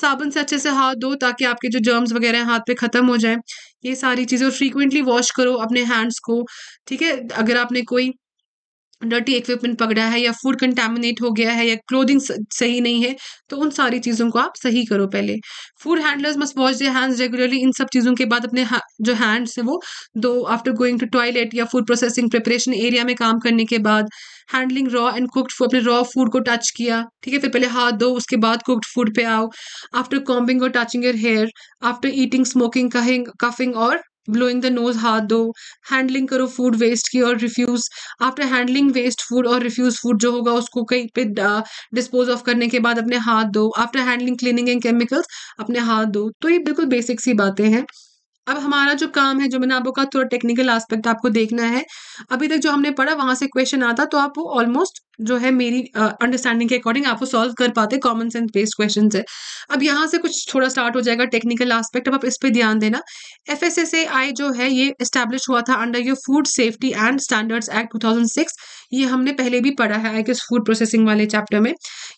Speaker 1: साबुन से अच्छे से हाथ दो ताकि आपके जो जर्म्स वगैरह हैं हाथ पे ख़त्म हो जाए ये सारी चीज़ें और फ्रीक्वेंटली वॉश करो अपने हैंड्स को ठीक है अगर आपने कोई डर्टी इक्विपमेंट पकड़ा है या फूड कंटेमिनेट हो गया है या क्लोथिंग सही नहीं है तो उन सारी चीज़ों को आप सही करो पहले food handlers must wash their hands regularly इन सब चीज़ों के बाद अपने जो हैंड्स हैं वो दो आफ्टर गोइंग टू टॉयलेट या फूड प्रोसेसिंग प्रिपरेशन एरिया में काम करने के बाद handling raw and cooked food अपने रॉ फूड को टच किया ठीक है फिर पहले हाथ धो उसके बाद कुक्ड फूड पे आओ आफ्टर कॉम्बिंग और touching your hair after eating smoking coughing coughing और ब्लोइंग द नोज हाथ दो हैंडलिंग करो फूड वेस्ट की और refuse after handling waste food और रिफ्यूज फूड जो होगा उसको कहीं पे डिस्पोज ऑफ करने के बाद अपने हाथ दो after handling cleaning and chemicals अपने हाथ दो तो ये बिल्कुल बेसिक सी बातें हैं अब हमारा जो काम है जो मैंने आपको कहा थोड़ा टेक्निकल एस्पेक्ट आपको देखना है अभी तक जो हमने पढ़ा वहाँ से क्वेश्चन आता तो आप वो ऑलमोस्ट जो है मेरी अंडरस्टैंडिंग के अकॉर्डिंग आप वो सॉल्व कर पाते कॉमन सेंस बेस्ड क्वेश्चन है अब यहाँ से कुछ थोड़ा स्टार्ट हो जाएगा टेक्निकल एस्पेक्ट अब आप इस पर ध्यान देना F S S A I जो है ये स्टैब्लिश हुआ था under your food safety and standards act six ये हमने पहले भी पढ़ा है आई किस फूड प्रोसेसिंग वाले चैप्टर में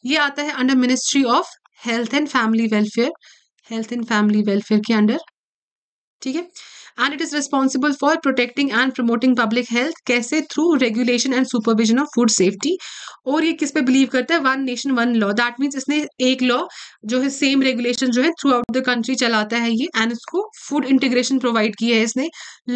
Speaker 1: ये आता है under ministry of health and family welfare health and family welfare के अंडर ठीक है and it is responsible for protecting and promoting public health कैसे through regulation and supervision of food safety और ये किस पे बिलीव करता है one nation one law that means इसने एक लॉ जो है सेम रेगुलेशन जो है थ्रू आउट द कंट्री चलाता है ये एंड इसको फूड इंटीग्रेशन प्रोवाइड किया है इसने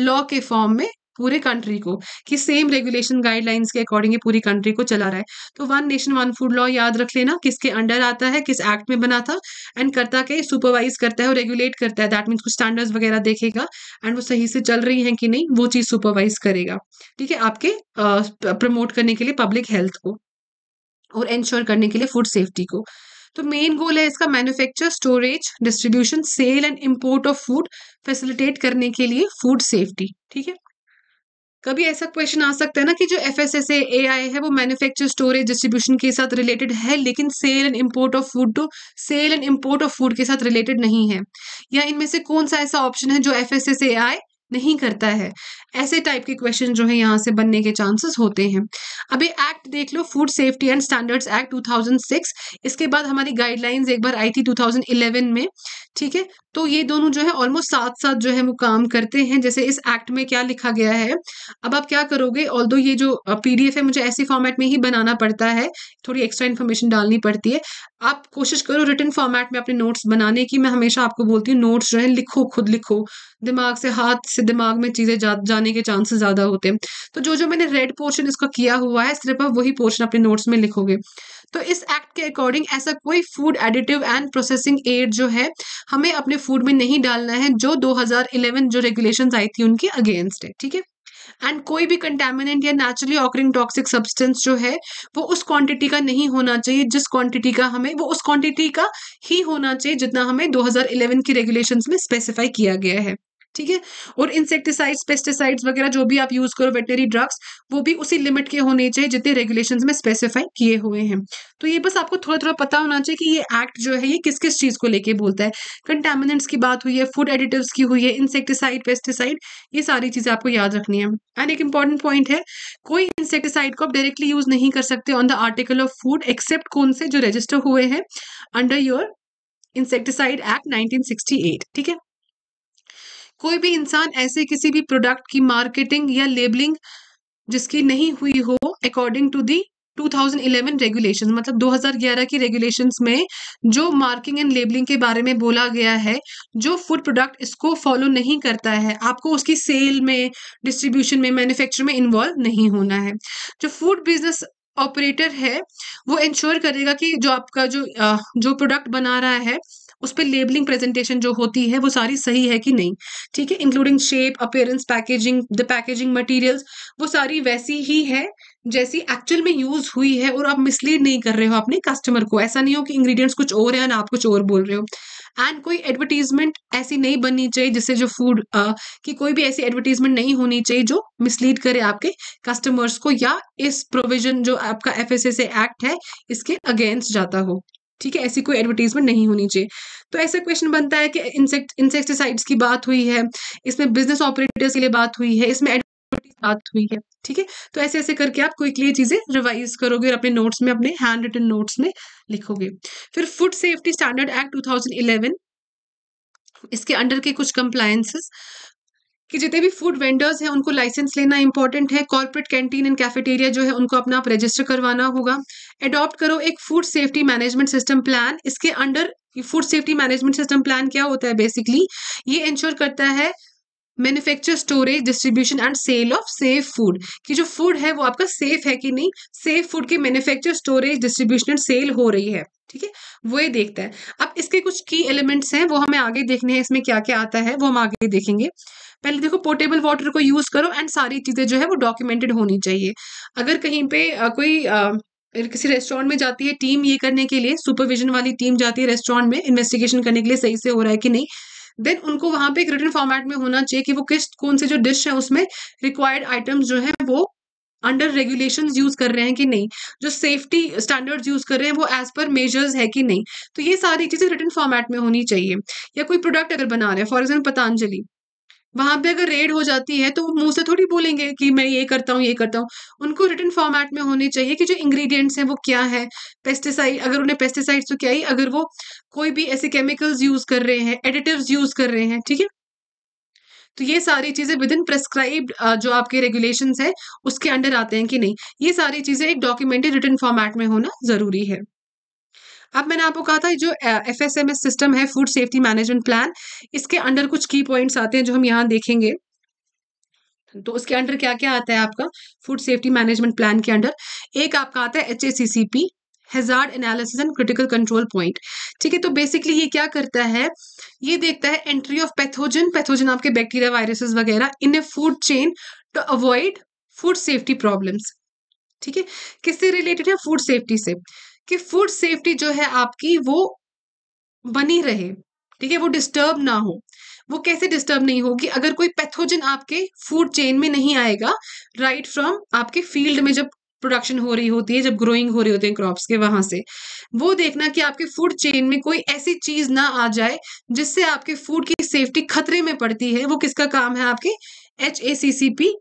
Speaker 1: लॉ के फॉर्म में पूरे कंट्री को कि सेम रेगुलेशन गाइडलाइंस के अकॉर्डिंग पूरी कंट्री को चला रहा है तो one nation one food law याद रख लेना किसके अंडर आता है किस एक्ट में बना था एंड करता के सुपरवाइज करता है और रेगुलेट करता है दैट मीन्स कुछ स्टैंडर्ड्स वगैरह देखेगा एंड वो सही से चल रही है कि नहीं वो चीज़ सुपरवाइज करेगा ठीक है आपके प्रमोट करने के लिए पब्लिक हेल्थ को और इंश्योर करने के लिए फूड सेफ्टी को तो मेन गोल है इसका manufacture storage distribution sale and import of food facilitate करने के लिए फूड सेफ्टी ठीक है कभी ऐसा क्वेश्चन आ सकता है ना कि जो F S S A I है वो मैन्युफैक्चर स्टोरेज डिस्ट्रीब्यूशन के साथ रिलेटेड है लेकिन sale and import of food तो sale and import of food के साथ रिलेटेड नहीं है या इनमें से कौन सा ऐसा ऑप्शन है जो F S S A I नहीं करता है ऐसे टाइप के क्वेश्चन जो है यहाँ से बनने के चांसेस होते हैं अभी एक्ट देख लो food safety and standards act 2006 इसके बाद हमारी गाइडलाइंस एक बार आई थी 2011 में ठीक है तो ये दोनों जो है ऑलमोस्ट साथ साथ जो है वो काम करते हैं जैसे इस एक्ट में क्या लिखा गया है अब आप क्या करोगे ऑल ये जो पी है मुझे ऐसे फॉर्मेट में ही बनाना पड़ता है थोड़ी एक्स्ट्रा इन्फॉर्मेशन डालनी पड़ती है आप कोशिश करो रिटर्न फॉर्मेट में अपने नोट्स बनाने की मैं हमेशा आपको बोलती हूँ नोट्स जो है लिखो खुद लिखो दिमाग से हाथ से दिमाग में चीज़ें जा, जाने के चांसेस ज़्यादा होते हैं तो जो जो मैंने रेड पोर्शन इसका किया हुआ है सिर्फ आप वही पोर्शन अपने नोट्स में लिखोगे तो इस एक्ट के अकॉर्डिंग ऐसा कोई food additive and processing aid जो है हमें अपने फूड में नहीं डालना है जो दो जो रेगुलेशन आई थी उनके अगेंस्ट है ठीक है एंड कोई भी कंटेमिनेंट या नेचुरली ऑकरिंग टॉक्सिक सब्सटेंस जो है वो उस क्वांटिटी का नहीं होना चाहिए जिस क्वांटिटी का हमें वो उस क्वांटिटी का ही होना चाहिए जितना हमें 2011 की रेगुलेशंस में स्पेसिफाई किया गया है ठीक है और इंसेक्टिसाइड्स पेस्टिसाइड्स वगैरह जो भी आप यूज करो वेटनरी ड्रग्स वो भी उसी लिमिट के होने चाहिए जितने रेगुलेशन में स्पेसिफाई किए हुए हैं तो ये बस आपको थोड़ा थोड़ा पता होना चाहिए कि ये एक्ट जो है ये किस किस चीज को लेके बोलता है कंटेमिनेंट्स की बात हुई है फूड एडिटिव्स की हुई है इंसेक्टिसाइड पेस्टिसाइड ये सारी चीजें आपको याद रखनी है एंड एक इंपॉर्टेंट पॉइंट है कोई इंसेक्टिसाइड को आप डायरेक्टली यूज नहीं कर सकते on the article of food except कौन से जो रजिस्टर हुए हैं अंडर योर इंसेक्टिसाइड एक्ट 1968 ठीक है कोई भी इंसान ऐसे किसी भी प्रोडक्ट की मार्केटिंग या लेबलिंग जिसकी नहीं हुई हो अकॉर्डिंग टू दी 2011 रेगुलेशन मतलब 2011 की रेगुलेशंस में जो मार्किंग एंड लेबलिंग के बारे में बोला गया है जो फूड प्रोडक्ट इसको फॉलो नहीं करता है आपको उसकी सेल में डिस्ट्रीब्यूशन में मैन्युफैक्चर में इन्वॉल्व नहीं होना है जो फूड बिजनेस ऑपरेटर है वो इंश्योर करेगा कि जो आपका जो जो प्रोडक्ट बना रहा है उस पर लेबलिंग प्रेजेंटेशन जो होती है वो सारी सही है कि नहीं ठीक है including shape appearance packaging the packaging materials वो सारी वैसी ही है जैसी एक्चुअल में यूज हुई है और आप मिसलीड नहीं कर रहे हो अपने कस्टमर को ऐसा नहीं हो कि इंग्रेडिएंट्स कुछ और हैं और आप कुछ और बोल रहे हो एंड कोई एडवर्टीजमेंट ऐसी नहीं बननी चाहिए जिससे जो फूड की कोई भी ऐसी एडवर्टीजमेंट नहीं होनी चाहिए जो मिसलीड करे आपके कस्टमर्स को या इस प्रोविजन जो आपका एफ से एक्ट है इसके अगेंस्ट जाता हो ठीक है ऐसी कोई एडवर्टीजमेंट नहीं होनी चाहिए तो ऐसा क्वेश्चन बनता है कि इंसेक्ट इंसेक्टिसाइड्स की बात हुई है इसमें बिजनेस ऑपरेटर्स के लिए बात हुई है इसमें बात हुई है ठीक है तो ऐसे ऐसे करके आप कोई क्लियर चीजें रिवाइज करोगे और अपने नोट्स में अपने हैंड रिटन नोट्स में लिखोगे फिर फूड सेफ्टी स्टैंडर्ड एक्ट 2011 इसके अंडर के कुछ कंप्लायंसेस कि जितने भी फूड वेंडर्स हैं उनको लाइसेंस लेना इंपॉर्टेंट है कॉर्पोरेट कैंटीन एंड कैफेटेरिया जो है उनको अपना आप रजिस्टर करवाना होगा एडॉप्ट करो एक food safety management system plan इसके under food safety management system plan क्या होता है बेसिकली ये इंश्योर करता है manufacture storage distribution and sale of safe food कि जो फूड है वो आपका सेफ है कि नहीं सेफ फूड की manufacture storage distribution and sale हो रही है ठीक है वो ये देखता है अब इसके कुछ की एलिमेंट्स हैं वो हमें आगे देखने हैं इसमें क्या क्या आता है वो हम आगे देखेंगे पहले देखो पोर्टेबल वाटर को यूज़ करो एंड सारी चीज़ें जो है वो डॉक्यूमेंटेड होनी चाहिए अगर कहीं पे आ, कोई आ, किसी रेस्टोरेंट में जाती है टीम ये करने के लिए सुपरविजन वाली टीम जाती है रेस्टोरेंट में इन्वेस्टिगेशन करने के लिए सही से हो रहा है कि नहीं देन उनको वहां पे एक रिटर्न फॉर्मेट में होना चाहिए कि वो किस कौन से जो डिश है उसमें रिक्वायर्ड आइटम्स जो है वो अंडर रेगुलेशन यूज कर रहे हैं कि नहीं जो सेफ्टी स्टैंडर्ड यूज कर रहे हैं वो एज पर मेजर्स है कि नहीं तो ये सारी चीजें रिटर्न फॉर्मेट में होनी चाहिए या कोई प्रोडक्ट अगर बना रहे हैं फॉर एग्जाम्पल पतंजलि वहां पे अगर रेड हो जाती है तो वो मुंह से थोड़ी बोलेंगे कि मैं ये करता हूँ ये करता हूँ उनको रिटर्न फॉर्मेट में होने चाहिए कि जो इंग्रेडिएंट्स हैं वो क्या है पेस्टिसाइड अगर उन्हें पेस्टिसाइड्स तो क्या ही अगर वो कोई भी ऐसे केमिकल्स यूज कर रहे हैं एडिटिव्स यूज कर रहे हैं ठीक है तो ये सारी चीजें विद इन प्रेस्क्राइब जो आपके रेगुलेशन है उसके अंडर आते हैं कि नहीं ये सारी चीजें एक डॉक्यूमेंटेड रिटर्न फॉर्मेट में होना जरूरी है अब मैंने आपको कहा था जो F S M S system है फूड सेफ्टी मैनेजमेंट प्लान इसके अंडर कुछ की पॉइंट्स आते हैं जो हम यहाँ देखेंगे तो उसके अंडर क्या क्या आता है आपका फूड सेफ्टी मैनेजमेंट प्लान के अंडर एक आपका आता है H A C C P hazard analysis and critical control point ठीक है तो बेसिकली ये क्या करता है ये देखता है एंट्री ऑफ पैथोजन पैथोजन आपके बैक्टीरिया वायरसेस वगैरह in a food chain to avoid food safety problems ठीक है किससे रिलेटेड है फूड सेफ्टी से कि फूड सेफ्टी जो है आपकी वो बनी रहे ठीक है वो डिस्टर्ब ना हो वो कैसे डिस्टर्ब नहीं होगी अगर कोई पैथोजन आपके फूड चेन में नहीं आएगा राइट फ्रॉम आपके फील्ड में जब प्रोडक्शन हो रही होती है जब ग्रोइंग हो रही होती है क्रॉप्स के वहां से वो देखना कि आपके फूड चेन में कोई ऐसी चीज ना आ जाए जिससे आपके फूड की सेफ्टी खतरे में पड़ती है वो किसका काम है आपके H A C C P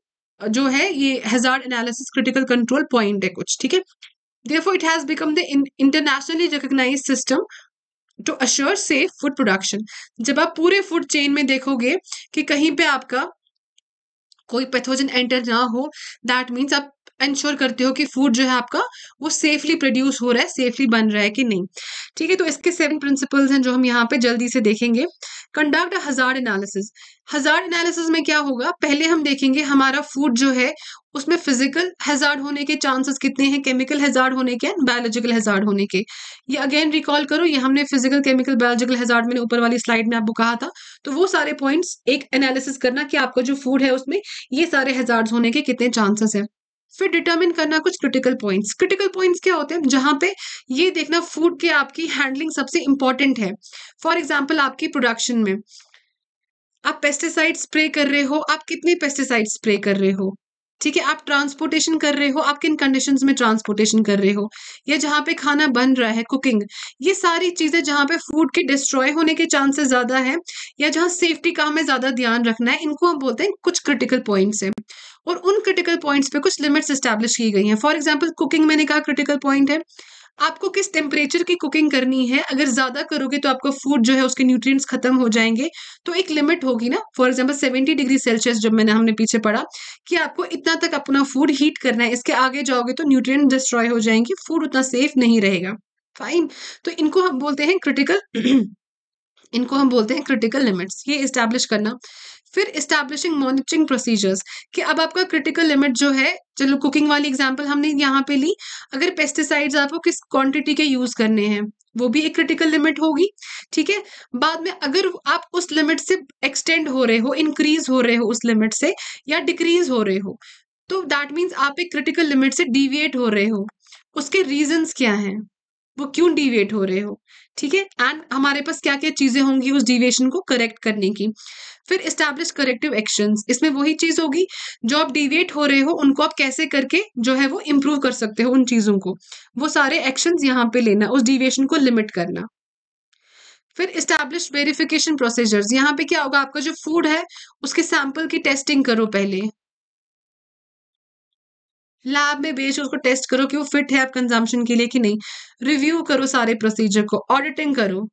Speaker 1: जो है ये hazard analysis critical control point है कुछ ठीक है Therefore, it has become the internationally recognized system to assure safe food production जब आप पूरे फूड चेन में देखोगे कि कहीं पे आपका कोई पैथोजन एंटर ना हो दैट मीन्स आप इंश्योर करते हो कि फूड जो है आपका वो सेफली प्रोड्यूस हो रहा है सेफली बन रहा है कि नहीं ठीक है तो इसके सेवन प्रिंसिपल्स हैं जो हम यहाँ पे जल्दी से देखेंगे कंडक्ट अ हजार एनालिसिस हजार एनालिसिस में क्या होगा पहले हम देखेंगे हमारा फूड जो है उसमें फिजिकल हैजार्ड होने के चांसेस कितने हैं केमिकल हैजार्ड होने के एंड बायोलॉजिकल हैजार्ड होने के ये अगेन रिकॉल करो ये हमने फिजिकल केमिकल बायोलॉजिकल हैजार्ड मैंने ऊपर वाली स्लाइड में आपको कहा था तो वो सारे पॉइंट्स एक एनालिसिस करना कि आपका जो फूड है उसमें ये सारे हैजार्ड होने के कितने चांसेस हैं फिर डिटरमिन करना कुछ क्रिटिकल पॉइंट्स क्रिटिकल पॉइंट्स क्या होते हैं जहाँ पे ये देखना फूड के आपकी हैंडलिंग सबसे इंपॉर्टेंट है फॉर एग्जाम्पल आपकी प्रोडक्शन में आप पेस्टिसाइड स्प्रे कर रहे हो आप कितने पेस्टिसाइड स्प्रे कर रहे हो ठीक है आप ट्रांसपोर्टेशन कर रहे हो आप किन कंडीशन में ट्रांसपोर्टेशन कर रहे हो या जहाँ पे खाना बन रहा है कुकिंग ये सारी चीज़ें जहाँ पे फूड के डिस्ट्रॉय होने के चांसेस ज़्यादा है या जहाँ सेफ्टी का हमें ज़्यादा ध्यान रखना है इनको हम बोलते हैं कुछ क्रिटिकल पॉइंट्स हैं और उन क्रिटिकल पॉइंट्स पे कुछ लिमिट्स इस्टेब्लिश की गई हैं फॉर एग्जाम्पल कुकिंग मैंने कहा क्रिटिकल पॉइंट है आपको किस टेम्परेचर की कुकिंग करनी है अगर ज़्यादा करोगे तो आपका फूड जो है उसके न्यूट्रिएंट्स खत्म हो जाएंगे तो एक लिमिट होगी ना फॉर एग्जांपल 70 डिग्री सेल्सियस जब मैंने हमने पीछे पढ़ा कि आपको इतना तक अपना फूड हीट करना है इसके आगे जाओगे तो न्यूट्रिएंट डिस्ट्रॉय हो जाएंगे फूड उतना सेफ नहीं रहेगा फाइन तो इनको हम बोलते हैं क्रिटिकल इनको हम बोलते हैं क्रिटिकल लिमिट्स ये इस्टेब्लिश करना फिर इस्टेब्लिशिंग मॉनिटरिंग प्रोसीजर्स कि अब आपका क्रिटिकल लिमिट जो है चलो कुकिंग वाली एग्जाम्पल हमने यहाँ पे ली अगर पेस्टिसाइड्स आपको किस क्वांटिटी के यूज करने हैं वो भी एक क्रिटिकल लिमिट होगी ठीक है बाद में अगर आप उस लिमिट से एक्सटेंड हो रहे हो इंक्रीज हो रहे हो उस लिमिट से या डिक्रीज हो रहे हो तो दैट मीन्स आप एक क्रिटिकल लिमिट से डिविएट हो रहे हो उसके रीजन्स क्या हैं वो क्यों डिविएट हो रहे हो ठीक है एंड हमारे पास क्या क्या चीजें होंगी उस डिविएशन को करेक्ट करने की फिर इस्टेब्लिश करेक्टिव एक्शन इसमें वही चीज होगी जो आप डिविएट हो रहे हो उनको आप कैसे करके जो है वो इम्प्रूव कर सकते हो उन चीजों को वो सारे एक्शन यहाँ पे लेना उस डिविएशन को लिमिट करना फिर इस्टेब्लिश वेरिफिकेशन प्रोसीजर्स यहाँ पे क्या होगा आपका जो फूड है उसके सैंपल की टेस्टिंग करो पहले लैब में भेज उसको टेस्ट करो कि वो फिट है आप कंजम्पशन के लिए कि नहीं रिव्यू करो सारे प्रोसीजर को ऑडिटिंग करो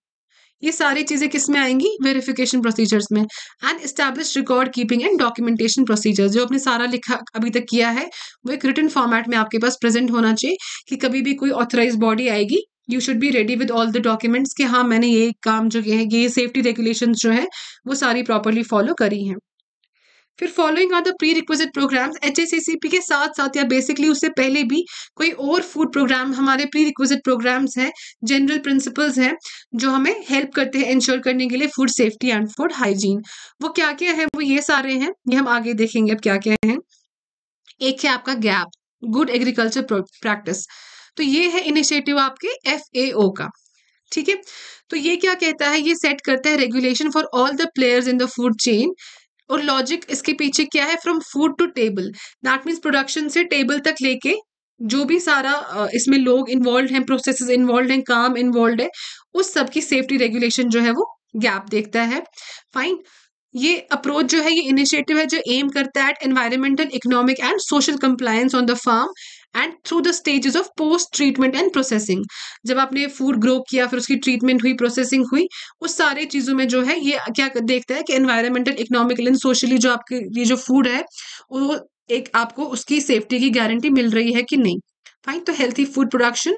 Speaker 1: ये सारी चीज़ें किस में आएंगी वेरिफिकेशन प्रोसीजर्स में and establish record keeping and documentation procedures जो आपने सारा लिखा अभी तक किया है वो एक रिटर्न फॉर्मेट में आपके पास प्रेजेंट होना चाहिए कि कभी भी कोई ऑथराइज बॉडी आएगी you should be ready with all the documents कि हाँ मैंने ये काम जो ये है ये सेफ्टी रेगुलेशन जो है वो सारी प्रॉपरली फॉलो करी हैं फिर following are the prerequisite programme H के साथ साथ या बेसिकली उससे पहले भी कोई और फूड प्रोग्राम हमारे प्री रिक्वेजिट प्रोग्राम्स हैं जनरल प्रिंसिपल्स हैं जो हमें हेल्प करते हैं इंश्योर करने के लिए food safety and food hygiene वो क्या क्या है वो ये सारे हैं ये हम आगे देखेंगे अब क्या क्या है एक है आपका गैप गुड एग्रीकल्चर प्रैक्टिस तो ये है इनिशिएटिव आपके एफ का ठीक है तो ये क्या कहता है ये सेट करता है regulation for all the players in the food chain और लॉजिक इसके पीछे क्या है from food to table that means production से टेबल तक लेके जो भी सारा इसमें लोग इन्वॉल्व हैं प्रोसेस इन्वॉल्व हैं काम इन्वॉल्व है उस सब की सेफ्टी रेगुलेशन जो है वो गैप देखता है फाइन ये अप्रोच जो है ये इनिशिएटिव है जो एम करता है at environmental economic and social compliance on the farm and through the stages of post treatment and processing जब आपने फूड ग्रो किया फिर उसकी ट्रीटमेंट हुई प्रोसेसिंग हुई उस सारे चीज़ों में जो है ये क्या देखता है कि एनवायरमेंटल इकोनॉमिकल एंड सोशली जो आपके ये जो फूड है वो एक आपको उसकी सेफ्टी की गारंटी मिल रही है कि नहीं फाइन तो healthy food production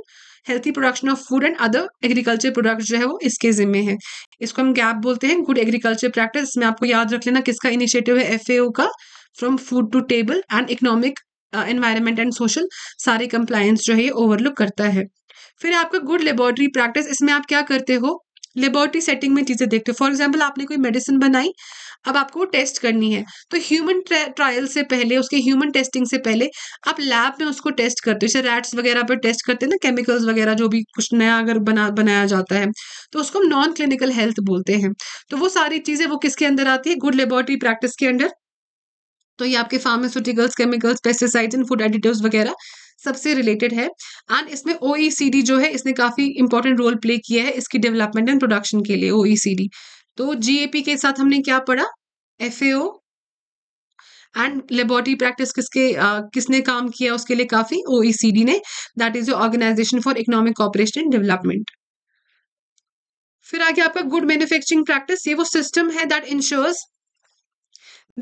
Speaker 1: healthy production of food and other agriculture product जो है वो इसके जिम्मे है इसको हम गैप बोलते हैं गुड एग्रीकल्चर प्रैक्टिस में आपको याद रख लेना किसका इनिशिएटिव है एफ का from food to table and economic environment and social सारे कंप्लायंस जो है ये ओवरलुक करता है फिर आपका गुड लेबोरेटरी प्रैक्टिस इसमें आप क्या करते हो लेबोरेटरी सेटिंग में चीज़ें देखते हो फॉर एग्जाम्पल आपने कोई मेडिसिन बनाई अब आपको टेस्ट करनी है तो ह्यूमन ट्रायल से पहले उसके ह्यूमन टेस्टिंग से पहले आप लैब में उसको टेस्ट करते हो जैसे रैट्स वगैरह पर टेस्ट करते हैं ना केमिकल्स वगैरह जो भी कुछ नया अगर बना बनाया जाता है तो उसको हम नॉन क्लिनिकल हेल्थ बोलते हैं तो वो सारी चीज़ें वो किसके अंदर आती है गुड लेबोरेटरी प्रैक्टिस के अंडर तो ये आपके pharmaceuticals chemicals pesticides and food additives वगैरह सबसे रिलेटेड है एंड इसमें ओ e जो है इसने काफ़ी इंपॉर्टेंट रोल प्ले किया है इसकी डेवलपमेंट एंड प्रोडक्शन के लिए ओ e तो जी के साथ हमने क्या पढ़ा एफ एंड लेबोरेटरी प्रैक्टिस किसके uh, किसने काम किया उसके लिए काफ़ी ओ e ने that is organisation for economic cooperation and development फिर आगे आपका गुड मैन्युफैक्चरिंग प्रैक्टिस ये वो सिस्टम है that ensures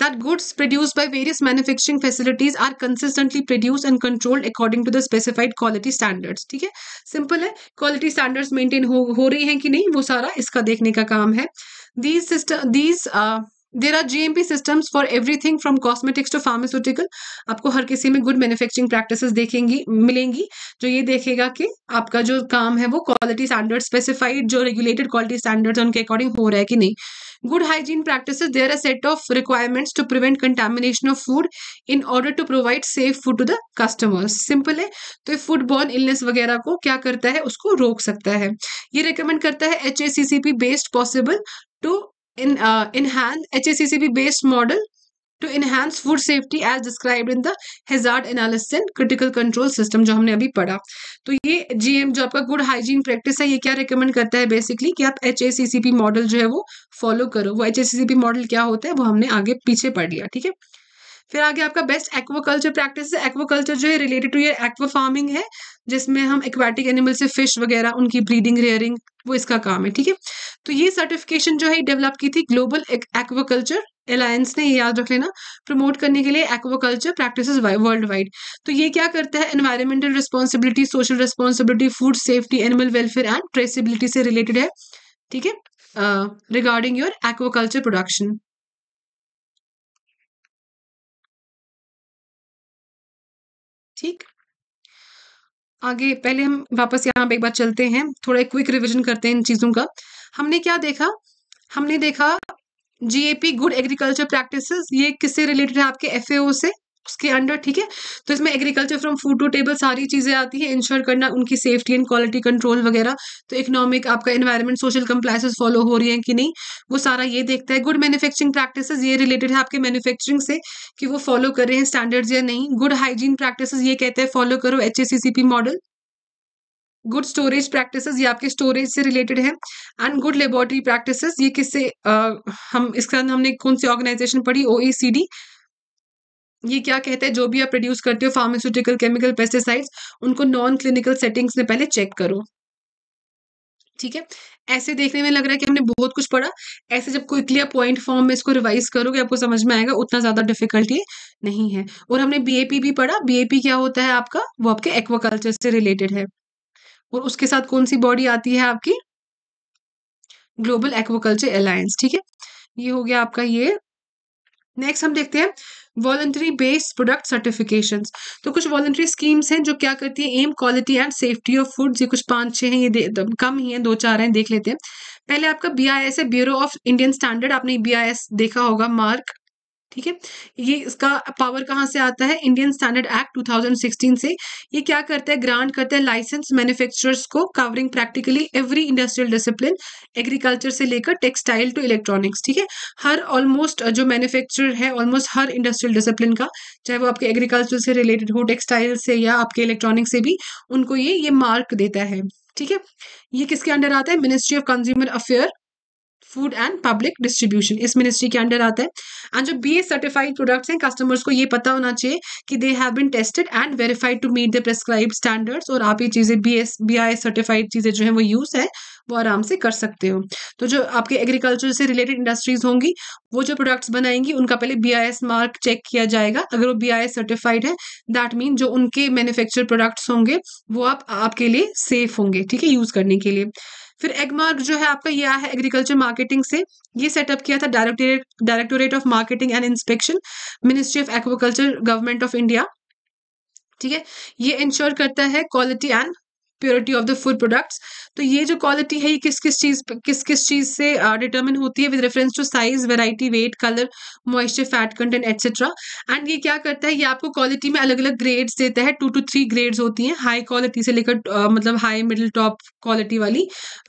Speaker 1: that goods produced by various manufacturing facilities are consistently produced and controlled according to the specified quality standards ठीक है simple है quality standards maintain हो हो रही हैं कि नहीं वो सारा इसका देखने का काम है these system these there are G M P systems for everything from cosmetics to pharmaceutical आपको हर किसी में गुड मैन्युफैक्चरिंग प्रैक्टिस देखेंगी मिलेंगी जो ये देखेगा कि आपका जो काम है वो क्वालिटी स्टैंडर्ड स्पेसिफाइड जो रेगुलेटेड क्वालिटी स्टैंडर्ड्स उनके अकॉर्डिंग हो रहा है कि नहीं good hygiene practice there are set of requirements to prevent contamination of food in order to provide safe food to the customers simple है तो ये फूड बॉर्न इलनेस वगैरह को क्या करता है उसको रोक सकता है ये रिकमेंड करता है H based possible to in in hand H based model to enhance food safety as describe in the hazard analysis critical control system जो हमने अभी पढ़ा तो ये जीएम जो आपका गुड हाइजीन प्रैक्टिस है ये क्या रिकमेंड करता है बेसिकली कि आप एच ए मॉडल जो है वो फॉलो करो वो एच ए मॉडल क्या होता है वो हमने आगे पीछे पढ़ लिया ठीक है फिर आगे आपका बेस्ट एक्वाकल्चर प्रैक्टिस एक्वाकल्चर जो है रिलेटेड टू ये एक्वा फार्मिंग है जिसमें हम एक्वाटिक एनिमल से फिश वगैरह उनकी ब्रीडिंग रेयरिंग वो इसका काम है ठीक है तो ये सर्टिफिकेशन जो है डेवलप की थी ग्लोबल एक्वाकल्चर अलायंस ने याद रख लेना प्रमोट करने के लिए एक्वाकल्चर प्रैक्टिस वर्ल्ड वाइड तो ये क्या करता है environmental responsibility social responsibility food safety animal welfare and traceability से रिलेटेड है ठीक है रिगार्डिंग योर एक्वाकल्चर प्रोडक्शन ठीक आगे पहले हम वापस यहाँ पे एक बार चलते हैं थोड़ा क्विक रिविजन करते हैं इन चीज़ों का हमने क्या देखा हमने देखा जीएपी गुड एग्रीकल्चर प्रैक्टिसेस ये किससे रिलेटेड है आपके एफएओ से उसके अंडर ठीक है तो इसमें agriculture from food to table सारी चीज़ें आती है इंश्योर करना उनकी सेफ्टी एंड क्वालिटी कंट्रोल वगैरह तो इकोनॉमिक आपका इन्वायरमेंट सोशल कंप्लाइंसेस फॉलो हो रही है कि नहीं वो सारा ये देखता है गुड मैन्युफैक्चरिंग प्रैक्टिस ये रिलेटेड है आपके मैन्युफैक्चरिंग से कि वो फॉलो कर रहे हैं स्टैंडर्ड्स या नहीं गुड हाइजीन प्रैक्टिस ये कहते हैं फॉलो करो H model good storage practice ये आपके स्टोरेज से रिलेटेड है एंड गुड लेबोरेटरी प्रैक्टिस ये किससे हम इसके अंदर हमने कौन सी ऑर्गेनाइजेशन पढ़ी ओ ये क्या कहते हैं जो भी आप प्रोड्यूस करते हो फार्मास्यूटिकल केमिकल पेस्टिसाइड्स उनको नॉन क्लिनिकल सेटिंग्स में पहले चेक करो ठीक है ऐसे देखने में लग रहा है कि हमने बहुत कुछ पढ़ा ऐसे जब क्विकली आप पॉइंट फॉर्म में इसको रिवाइज करोगे आपको समझ में आएगा उतना ज़्यादा डिफिकल्टी नहीं है और हमने बीएपी भी पढ़ा बीएपी क्या होता है आपका वो आपके एक्वाकल्चर से रिलेटेड है और उसके साथ कौन सी बॉडी आती है आपकी ग्लोबल एक्वाकल्चर अलायंस ठीक है ये हो गया आपका ये नेक्स्ट हम देखते हैं वॉलंट्री बेस्ड प्रोडक्ट सर्टिफिकेशन तो कुछ वॉलंट्री स्कीम्स हैं जो क्या करती है M quality and safety of food ये कुछ पाँच छः हैं ये कम ही हैं दो चार हैं देख लेते हैं पहले आपका बी आई एस है ब्यूरो ऑफ इंडियन स्टैंडर्ड आपने बी आई एस देखा होगा मार्क ठीक है ये इसका पावर कहाँ से आता है इंडियन स्टैंडर्ड एक्ट 2016 से ये क्या करता है ग्रांट करता है लाइसेंस मैन्युफैक्चरर्स को covering practically every industrial discipline agriculture से लेकर टेक्सटाइल टू इलेक्ट्रॉनिक्स ठीक है हर ऑलमोस्ट जो मैन्युफैक्चरर है ऑलमोस्ट हर इंडस्ट्रियल डिसिप्लिन का चाहे वो आपके एग्रीकल्चर से रिलेटेड हो टेक्सटाइल से या आपके इलेक्ट्रॉनिक से भी उनको ये ये मार्क देता है ठीक है ये किसके अंडर आता है ministry of consumer affair food and public distribution इस मिनिस्ट्री के अंडर आता है एंड जो बी ए सर्टिफाइड प्रोडक्ट्स हैं कस्टमर्स को ये पता होना चाहिए कि they have been tested and verified to meet the prescribe standards और आप ये चीज़ें B S B I certified चीज़ें जो है वो यूज़ है वो आराम से कर सकते हो तो जो आपके एग्रीकल्चर से रिलेटेड इंडस्ट्रीज होंगी वो जो प्रोडक्ट्स बनाएंगी उनका पहले बी मार्क चेक किया जाएगा अगर वो बी सर्टिफाइड है दैट मीन जो उनके मैन्युफैक्चर प्रोडक्ट्स होंगे वो आप आपके लिए सेफ होंगे ठीक है यूज़ करने के लिए फिर एगमार्क जो है आपका यह है एग्रीकल्चर मार्केटिंग से ये सेटअप किया था directorate directorate of marketing and inspection ministry of aquaculture government of India ठीक है ये इंश्योर करता है quality and purity of the food products तो ये जो क्वालिटी है ये किस किस चीज़ किस किस चीज़ से डिटर्मिन uh, होती है with reference to size variety weight colour moisture fat content etcetera and ये क्या करता है ये आपको क्वालिटी में अलग अलग ग्रेड्स देता है टू टू थ्री ग्रेड्स होती हैं हाई क्वालिटी से लेकर uh, मतलब हाई मिडिल टॉप क्वालिटी वाली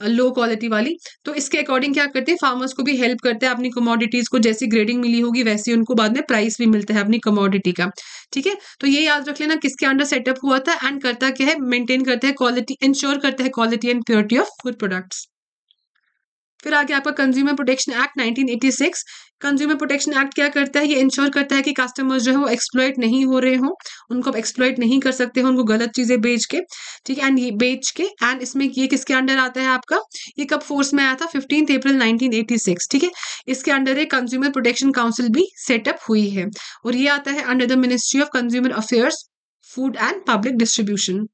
Speaker 1: लो uh, क्वालिटी वाली तो इसके अकॉर्डिंग क्या करते हैं फार्मर्स को भी हेल्प करते हैं अपनी कमोडिटीज़ को जैसी ग्रेडिंग मिली होगी वैसे उनको बाद में प्राइस भी मिलता है अपनी कमोडिटी का ठीक है तो ये याद रख लेना किसके अंडर सेटअप हुआ था एंड करता क्या है मेंटेन करता है क्वालिटी क्वालिटी इंश्योर करता है quality and purity of food products फिर आगे आपका consumer protection act 1986 consumer protection act क्या करता है ये इंश्योर करता है कि कस्टमर्स जो है वो एक्सप्लॉयट नहीं हो रहे हों उनको आप एक्सप्लॉयट नहीं कर सकते हो उनको गलत चीज़ें बेच के ठीक है एंड ये बेच के एंड इसमें ये किसके अंडर आता है आपका ये कब फोर्स में आया था फिफ्टीन अप्रैल नाइनटीन ठीक है इसके अंडर एक कंज्यूमर प्रोटेक्शन काउंसिल भी सेटअप हुई है और ये आता है under the ministry of consumer affairs food and public distribution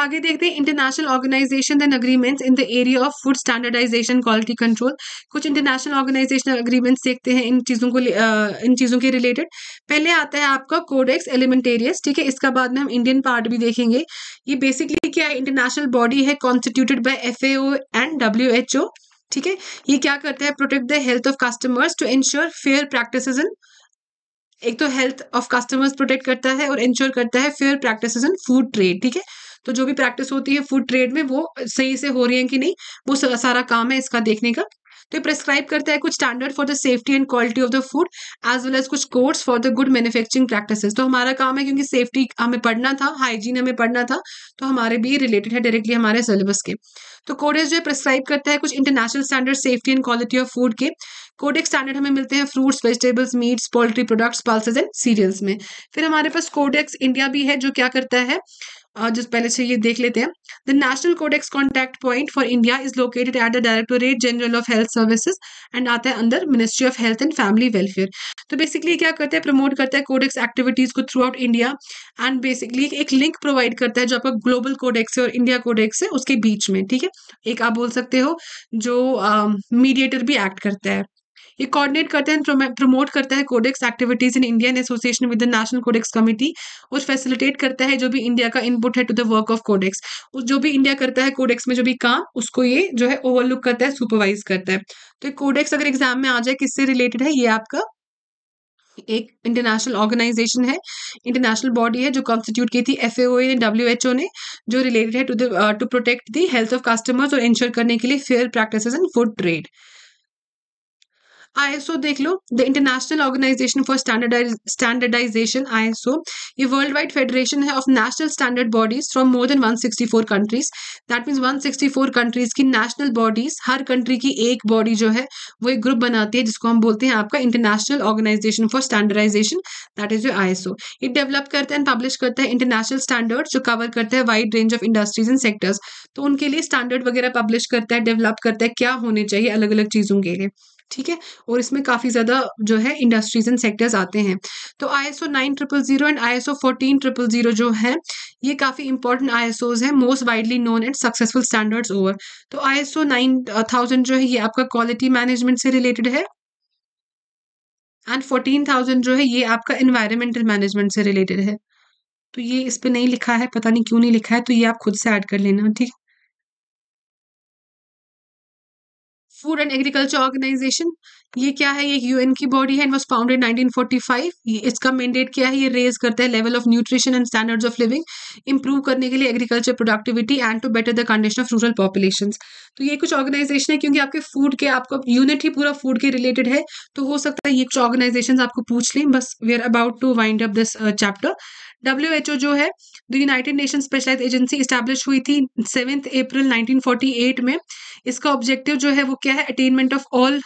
Speaker 1: आगे देखते हैं international organization and agreements in the area of food standardization quality control कुछ इंटरनेशनल ऑर्गेनाइजेशन अग्रीमेंट्स देखते हैं इन चीज़ों को इन चीज़ों के रिलेटेड पहले आता है आपका कोडेक्स एलिमेंटेरियस ठीक है इसका बाद में हम इंडियन पार्ट भी देखेंगे ये बेसिकली क्या है इंटरनेशनल बॉडी है constituted by F and W ठीक है ये क्या करता है protect the health of customers to ensure fair practice in एक तो हेल्थ ऑफ कस्टमर्स प्रोटेक्ट करता है और इंश्योर करता है fair practice in food trade ठीक है तो जो भी प्रैक्टिस होती है फूड ट्रेड में वो सही से हो रही है कि नहीं वो सारा काम है इसका देखने का तो ये प्रेस्क्राइब करता है कुछ standard for the safety and quality of the food as well as कुछ codes for the good manufacturing practices तो हमारा काम है क्योंकि सेफ्टी हमें पढ़ना था हाइजीन हमें पढ़ना था तो हमारे भी रिलेटेड है डायरेक्टली हमारे सिलेबस के तो कोडेक्स जो है प्रेस्क्राइब करता है कुछ international standard safety and quality of food के कोडेक्स स्टैंडर्ड हमें मिलते हैं fruits vegetables meats poultry products pulses and cereals में फिर हमारे पास कोडेक्स इंडिया भी है जो क्या करता है जिस uh, पहले से ये देख लेते हैं the national codex contact point for India is located at the directorate general of health services and आता है अंदर ministry of health and family welfare तो बेसिकली क्या करता है प्रमोट करता है कोडेक्स एक्टिविटीज को throughout India and basically एक लिंक प्रोवाइड करता है जो आपका ग्लोबल कोडेक्स है और इंडिया कोडेक्स है उसके बीच में ठीक है एक आप बोल सकते हो जो मीडिएटर um, uh, भी एक्ट करता है ये कोऑर्डिनेट करते हैं प्रमोट करता है codex activities in Indian association with the national codex committee और फैसिलिटेट करता है जो भी इंडिया का इनपुट है to the work of codex जो भी इंडिया करता है कोडेक्स में जो भी काम उसको ये जो है ओवरलुक करता है सुपरवाइज करता है तो कोडेक्स अगर एग्जाम में आ जाए किससे रिलेटेड है ये आपका एक इंटरनेशनल ऑर्गेनाइजेशन है इंटरनेशनल बॉडी है जो कॉन्स्टिट्यूट की थी एफ ने डब्ल्यू ने जो रिलेटेड है to to protect the health of customers और इंश्योर करने के लिए fair practices and food trade ISO देख लो the international organization for standardize standardization ISO ये वर्ल्ड वाइड फेडरेशन है of national standard bodies from more than 164 countries that means 164 countries की national bodies हर कंट्री की एक बॉडी जो है वो एक ग्रुप बनाती है जिसको हम बोलते हैं आपका international organization for standardization that is your ISO ये डेवलप करता है एंड पब्लिश करता है इंटरनेशनल स्टैंडर्ड जो कवर करता है wide range of industries and sectors तो उनके लिए स्टैंडर्ड वगैरह पब्लिश करता है डेवलप करता है क्या होने चाहिए अलग अलग चीज़ों के लिए ठीक है और इसमें काफ़ी ज़्यादा जो है इंडस्ट्रीज एंड सेक्टर्स आते हैं तो I S O nine triple zero and I S O fourteen triple zero जो है ये काफ़ी इंपॉर्टेंट आई एस ओज है most widely known and successful standards over तो I S O nine thousand जो है ये आपका क्वालिटी मैनेजमेंट से रिलेटेड है एंड फोर्टीन थाउजेंड जो है ये आपका इन्वायरमेंटल मैनेजमेंट से रिलेटेड है तो ये इस पर नहीं लिखा है पता नहीं क्यों नहीं लिखा है तो ये आप खुद से ऐड कर लेना ठीक है फूड एंड एग्रीकल्चर ऑर्गेनाइजेशन ये क्या है ये यूएन की बॉडी है वाज फाउंडेड 1945 ये इसका मैंडेट क्या है ये रेज करता है level of nutrition and standards of living improve करने के लिए agriculture productivity and to better the condition of rural population तो ये कुछ ऑर्गेनाइजेशन है क्योंकि आपके फूड के आपका यूनिट ही पूरा फूड के रिलेटेड है तो हो सकता है ये कुछ ऑर्गेनाइजेशन आपको पूछ लें बस we are about to wind up this chapter W H O जो है the united nation specialize agency establish हुई थी सेवेंथ अप्रैल 1948 में इसका ऑब्जेक्टिव जो है वो क्या है attainment of all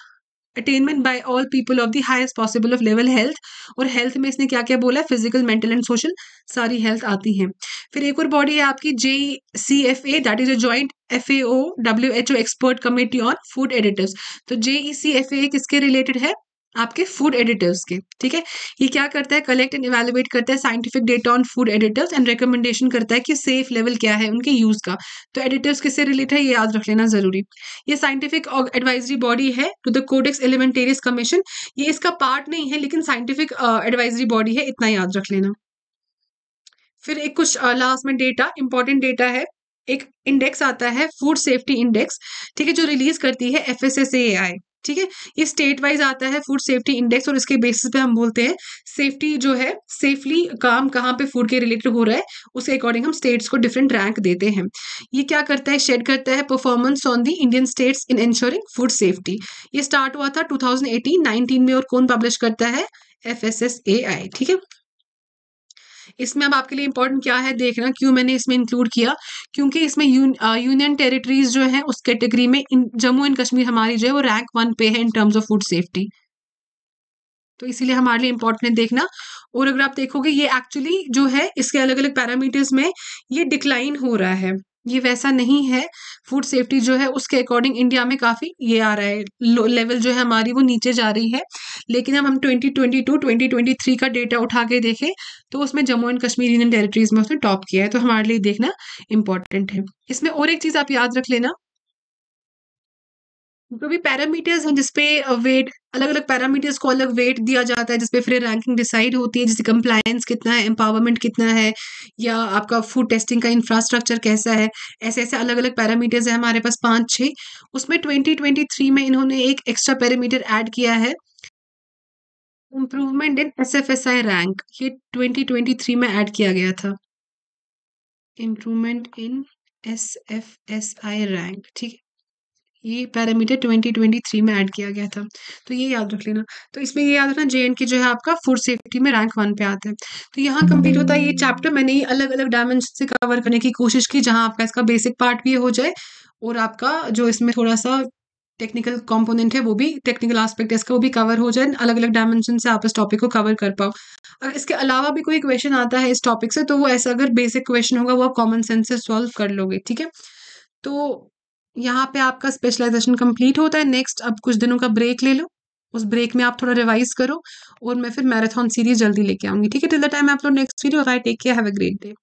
Speaker 1: attainment by all people of the highest possible of level health और हेल्थ में इसने क्या क्या बोला है फिजिकल मेंटल एंड सोशल सारी हेल्थ आती हैं फिर एक और बॉडी है आपकी J C F A that is a joint F A O W H O expert committee on food additives तो जे ई सी एफ ए किसके रिलेटेड है आपके फूड एडिटिव्स के ठीक है ये क्या करता है कलेक्ट एंड इवेलुएट करता है scientific data on food additives and recommendation करता है कि सेफ लेवल क्या है उनके यूज़ का तो एडिटिव्स किससे रिलेट है ये याद रख लेना ज़रूरी ये साइंटिफिक एडवाइजरी बॉडी है to the codex alimentarius commission ये इसका पार्ट नहीं है लेकिन साइंटिफिक एडवाइजरी बॉडी है इतना याद रख लेना फिर एक कुछ लास्ट uh, में डेटा इंपॉर्टेंट डेटा है एक इंडेक्स आता है फूड सेफ्टी इंडेक्स ठीक है जो रिलीज करती है F S S A I ठीक है ये स्टेट वाइज आता है फूड सेफ्टी इंडेक्स और इसके बेसिस पे हम बोलते हैं सेफ्टी जो है सेफली काम कहाँ पे फूड के रिलेटेड हो रहा है उसके अकॉर्डिंग हम स्टेट्स को डिफरेंट रैंक देते हैं ये क्या करता है शेड करता है performance on the Indian states in ensuring food safety ये स्टार्ट हुआ था टू थाउजेंड में और कौन पब्लिश करता है एफ ठीक है इसमें अब आपके लिए इंपॉर्टेंट क्या है देखना क्यों मैंने इसमें इंक्लूड किया क्योंकि इसमें यूनियन टेरिटरीज uh, जो है उस कैटेगरी में जम्मू एंड कश्मीर हमारी जो है वो रैंक वन पे है in terms of food safety तो इसीलिए हमारे लिए इंपॉर्टेंट है देखना और अगर आप देखोगे ये एक्चुअली जो है इसके अलग अलग पैरामीटर्स में ये डिक्लाइन हो रहा है ये वैसा नहीं है फूड सेफ्टी जो है उसके अकॉर्डिंग इंडिया में काफ़ी ये आ रहा है लेवल जो है हमारी वो नीचे जा रही है लेकिन अब हम twenty twenty two twenty twenty three का डेटा उठा के देखें तो उसमें Jammu and Kashmir union territories में उसने टॉप किया है तो हमारे लिए देखना इंपॉर्टेंट है इसमें और एक चीज़ आप याद रख लेना जो भी पैरामीटर्स हैं जिसपे वेट अलग अलग पैरामीटर्स को अलग वेट दिया जाता है जिसपे फिर रैंकिंग डिसाइड होती है जैसे कंप्लायंस कितना है एम्पावरमेंट कितना है या आपका फूड टेस्टिंग का इंफ्रास्ट्रक्चर कैसा है ऐसे ऐसे अलग अलग पैरामीटर्स हैं हमारे पास पाँच छः उसमें ट्वेंटी ट्वेंटी थ्री में इन्होंने एक एक्स्ट्रा पैरामीटर ऐड किया है improvement in S F S I rank ये ट्वेंटी ट्वेंटी थ्री में ऐड किया गया था improvement in S F S I rank ठीक है ये पैरामीटर 2023 में ऐड किया गया था तो ये याद रख लेना तो इसमें ये याद रखना जे के जो है आपका फूड सेफ्टी में रैंक वन पे आता है तो यहाँ कंप्लीट होता है ये चैप्टर मैंने अलग अलग डायमेंशन से कवर करने की कोशिश की जहाँ आपका इसका बेसिक पार्ट भी हो जाए और आपका जो इसमें थोड़ा सा टेक्निकल कंपोनेंट है वो भी टेक्निकल आस्पेक्ट है इसका वो भी कवर हो जाए अलग अलग डायमेंशन से आप इस टॉपिक को कवर कर पाओ अगर इसके अलावा भी कोई क्वेश्चन आता है इस टॉपिक से तो वो ऐसा अगर बेसिक क्वेश्चन होगा वो आप कॉमन सेंस से सॉल्व कर लोगे ठीक है तो यहाँ पे आपका स्पेशलाइजेशन कंप्लीट होता है नेक्स्ट अब कुछ दिनों का ब्रेक ले लो उस ब्रेक में आप थोड़ा रिवाइज करो और मैं फिर मैराथन सीरीज जल्दी लेके आऊंगी ठीक है टिल द टाइम आप लोग next video I take care have a great day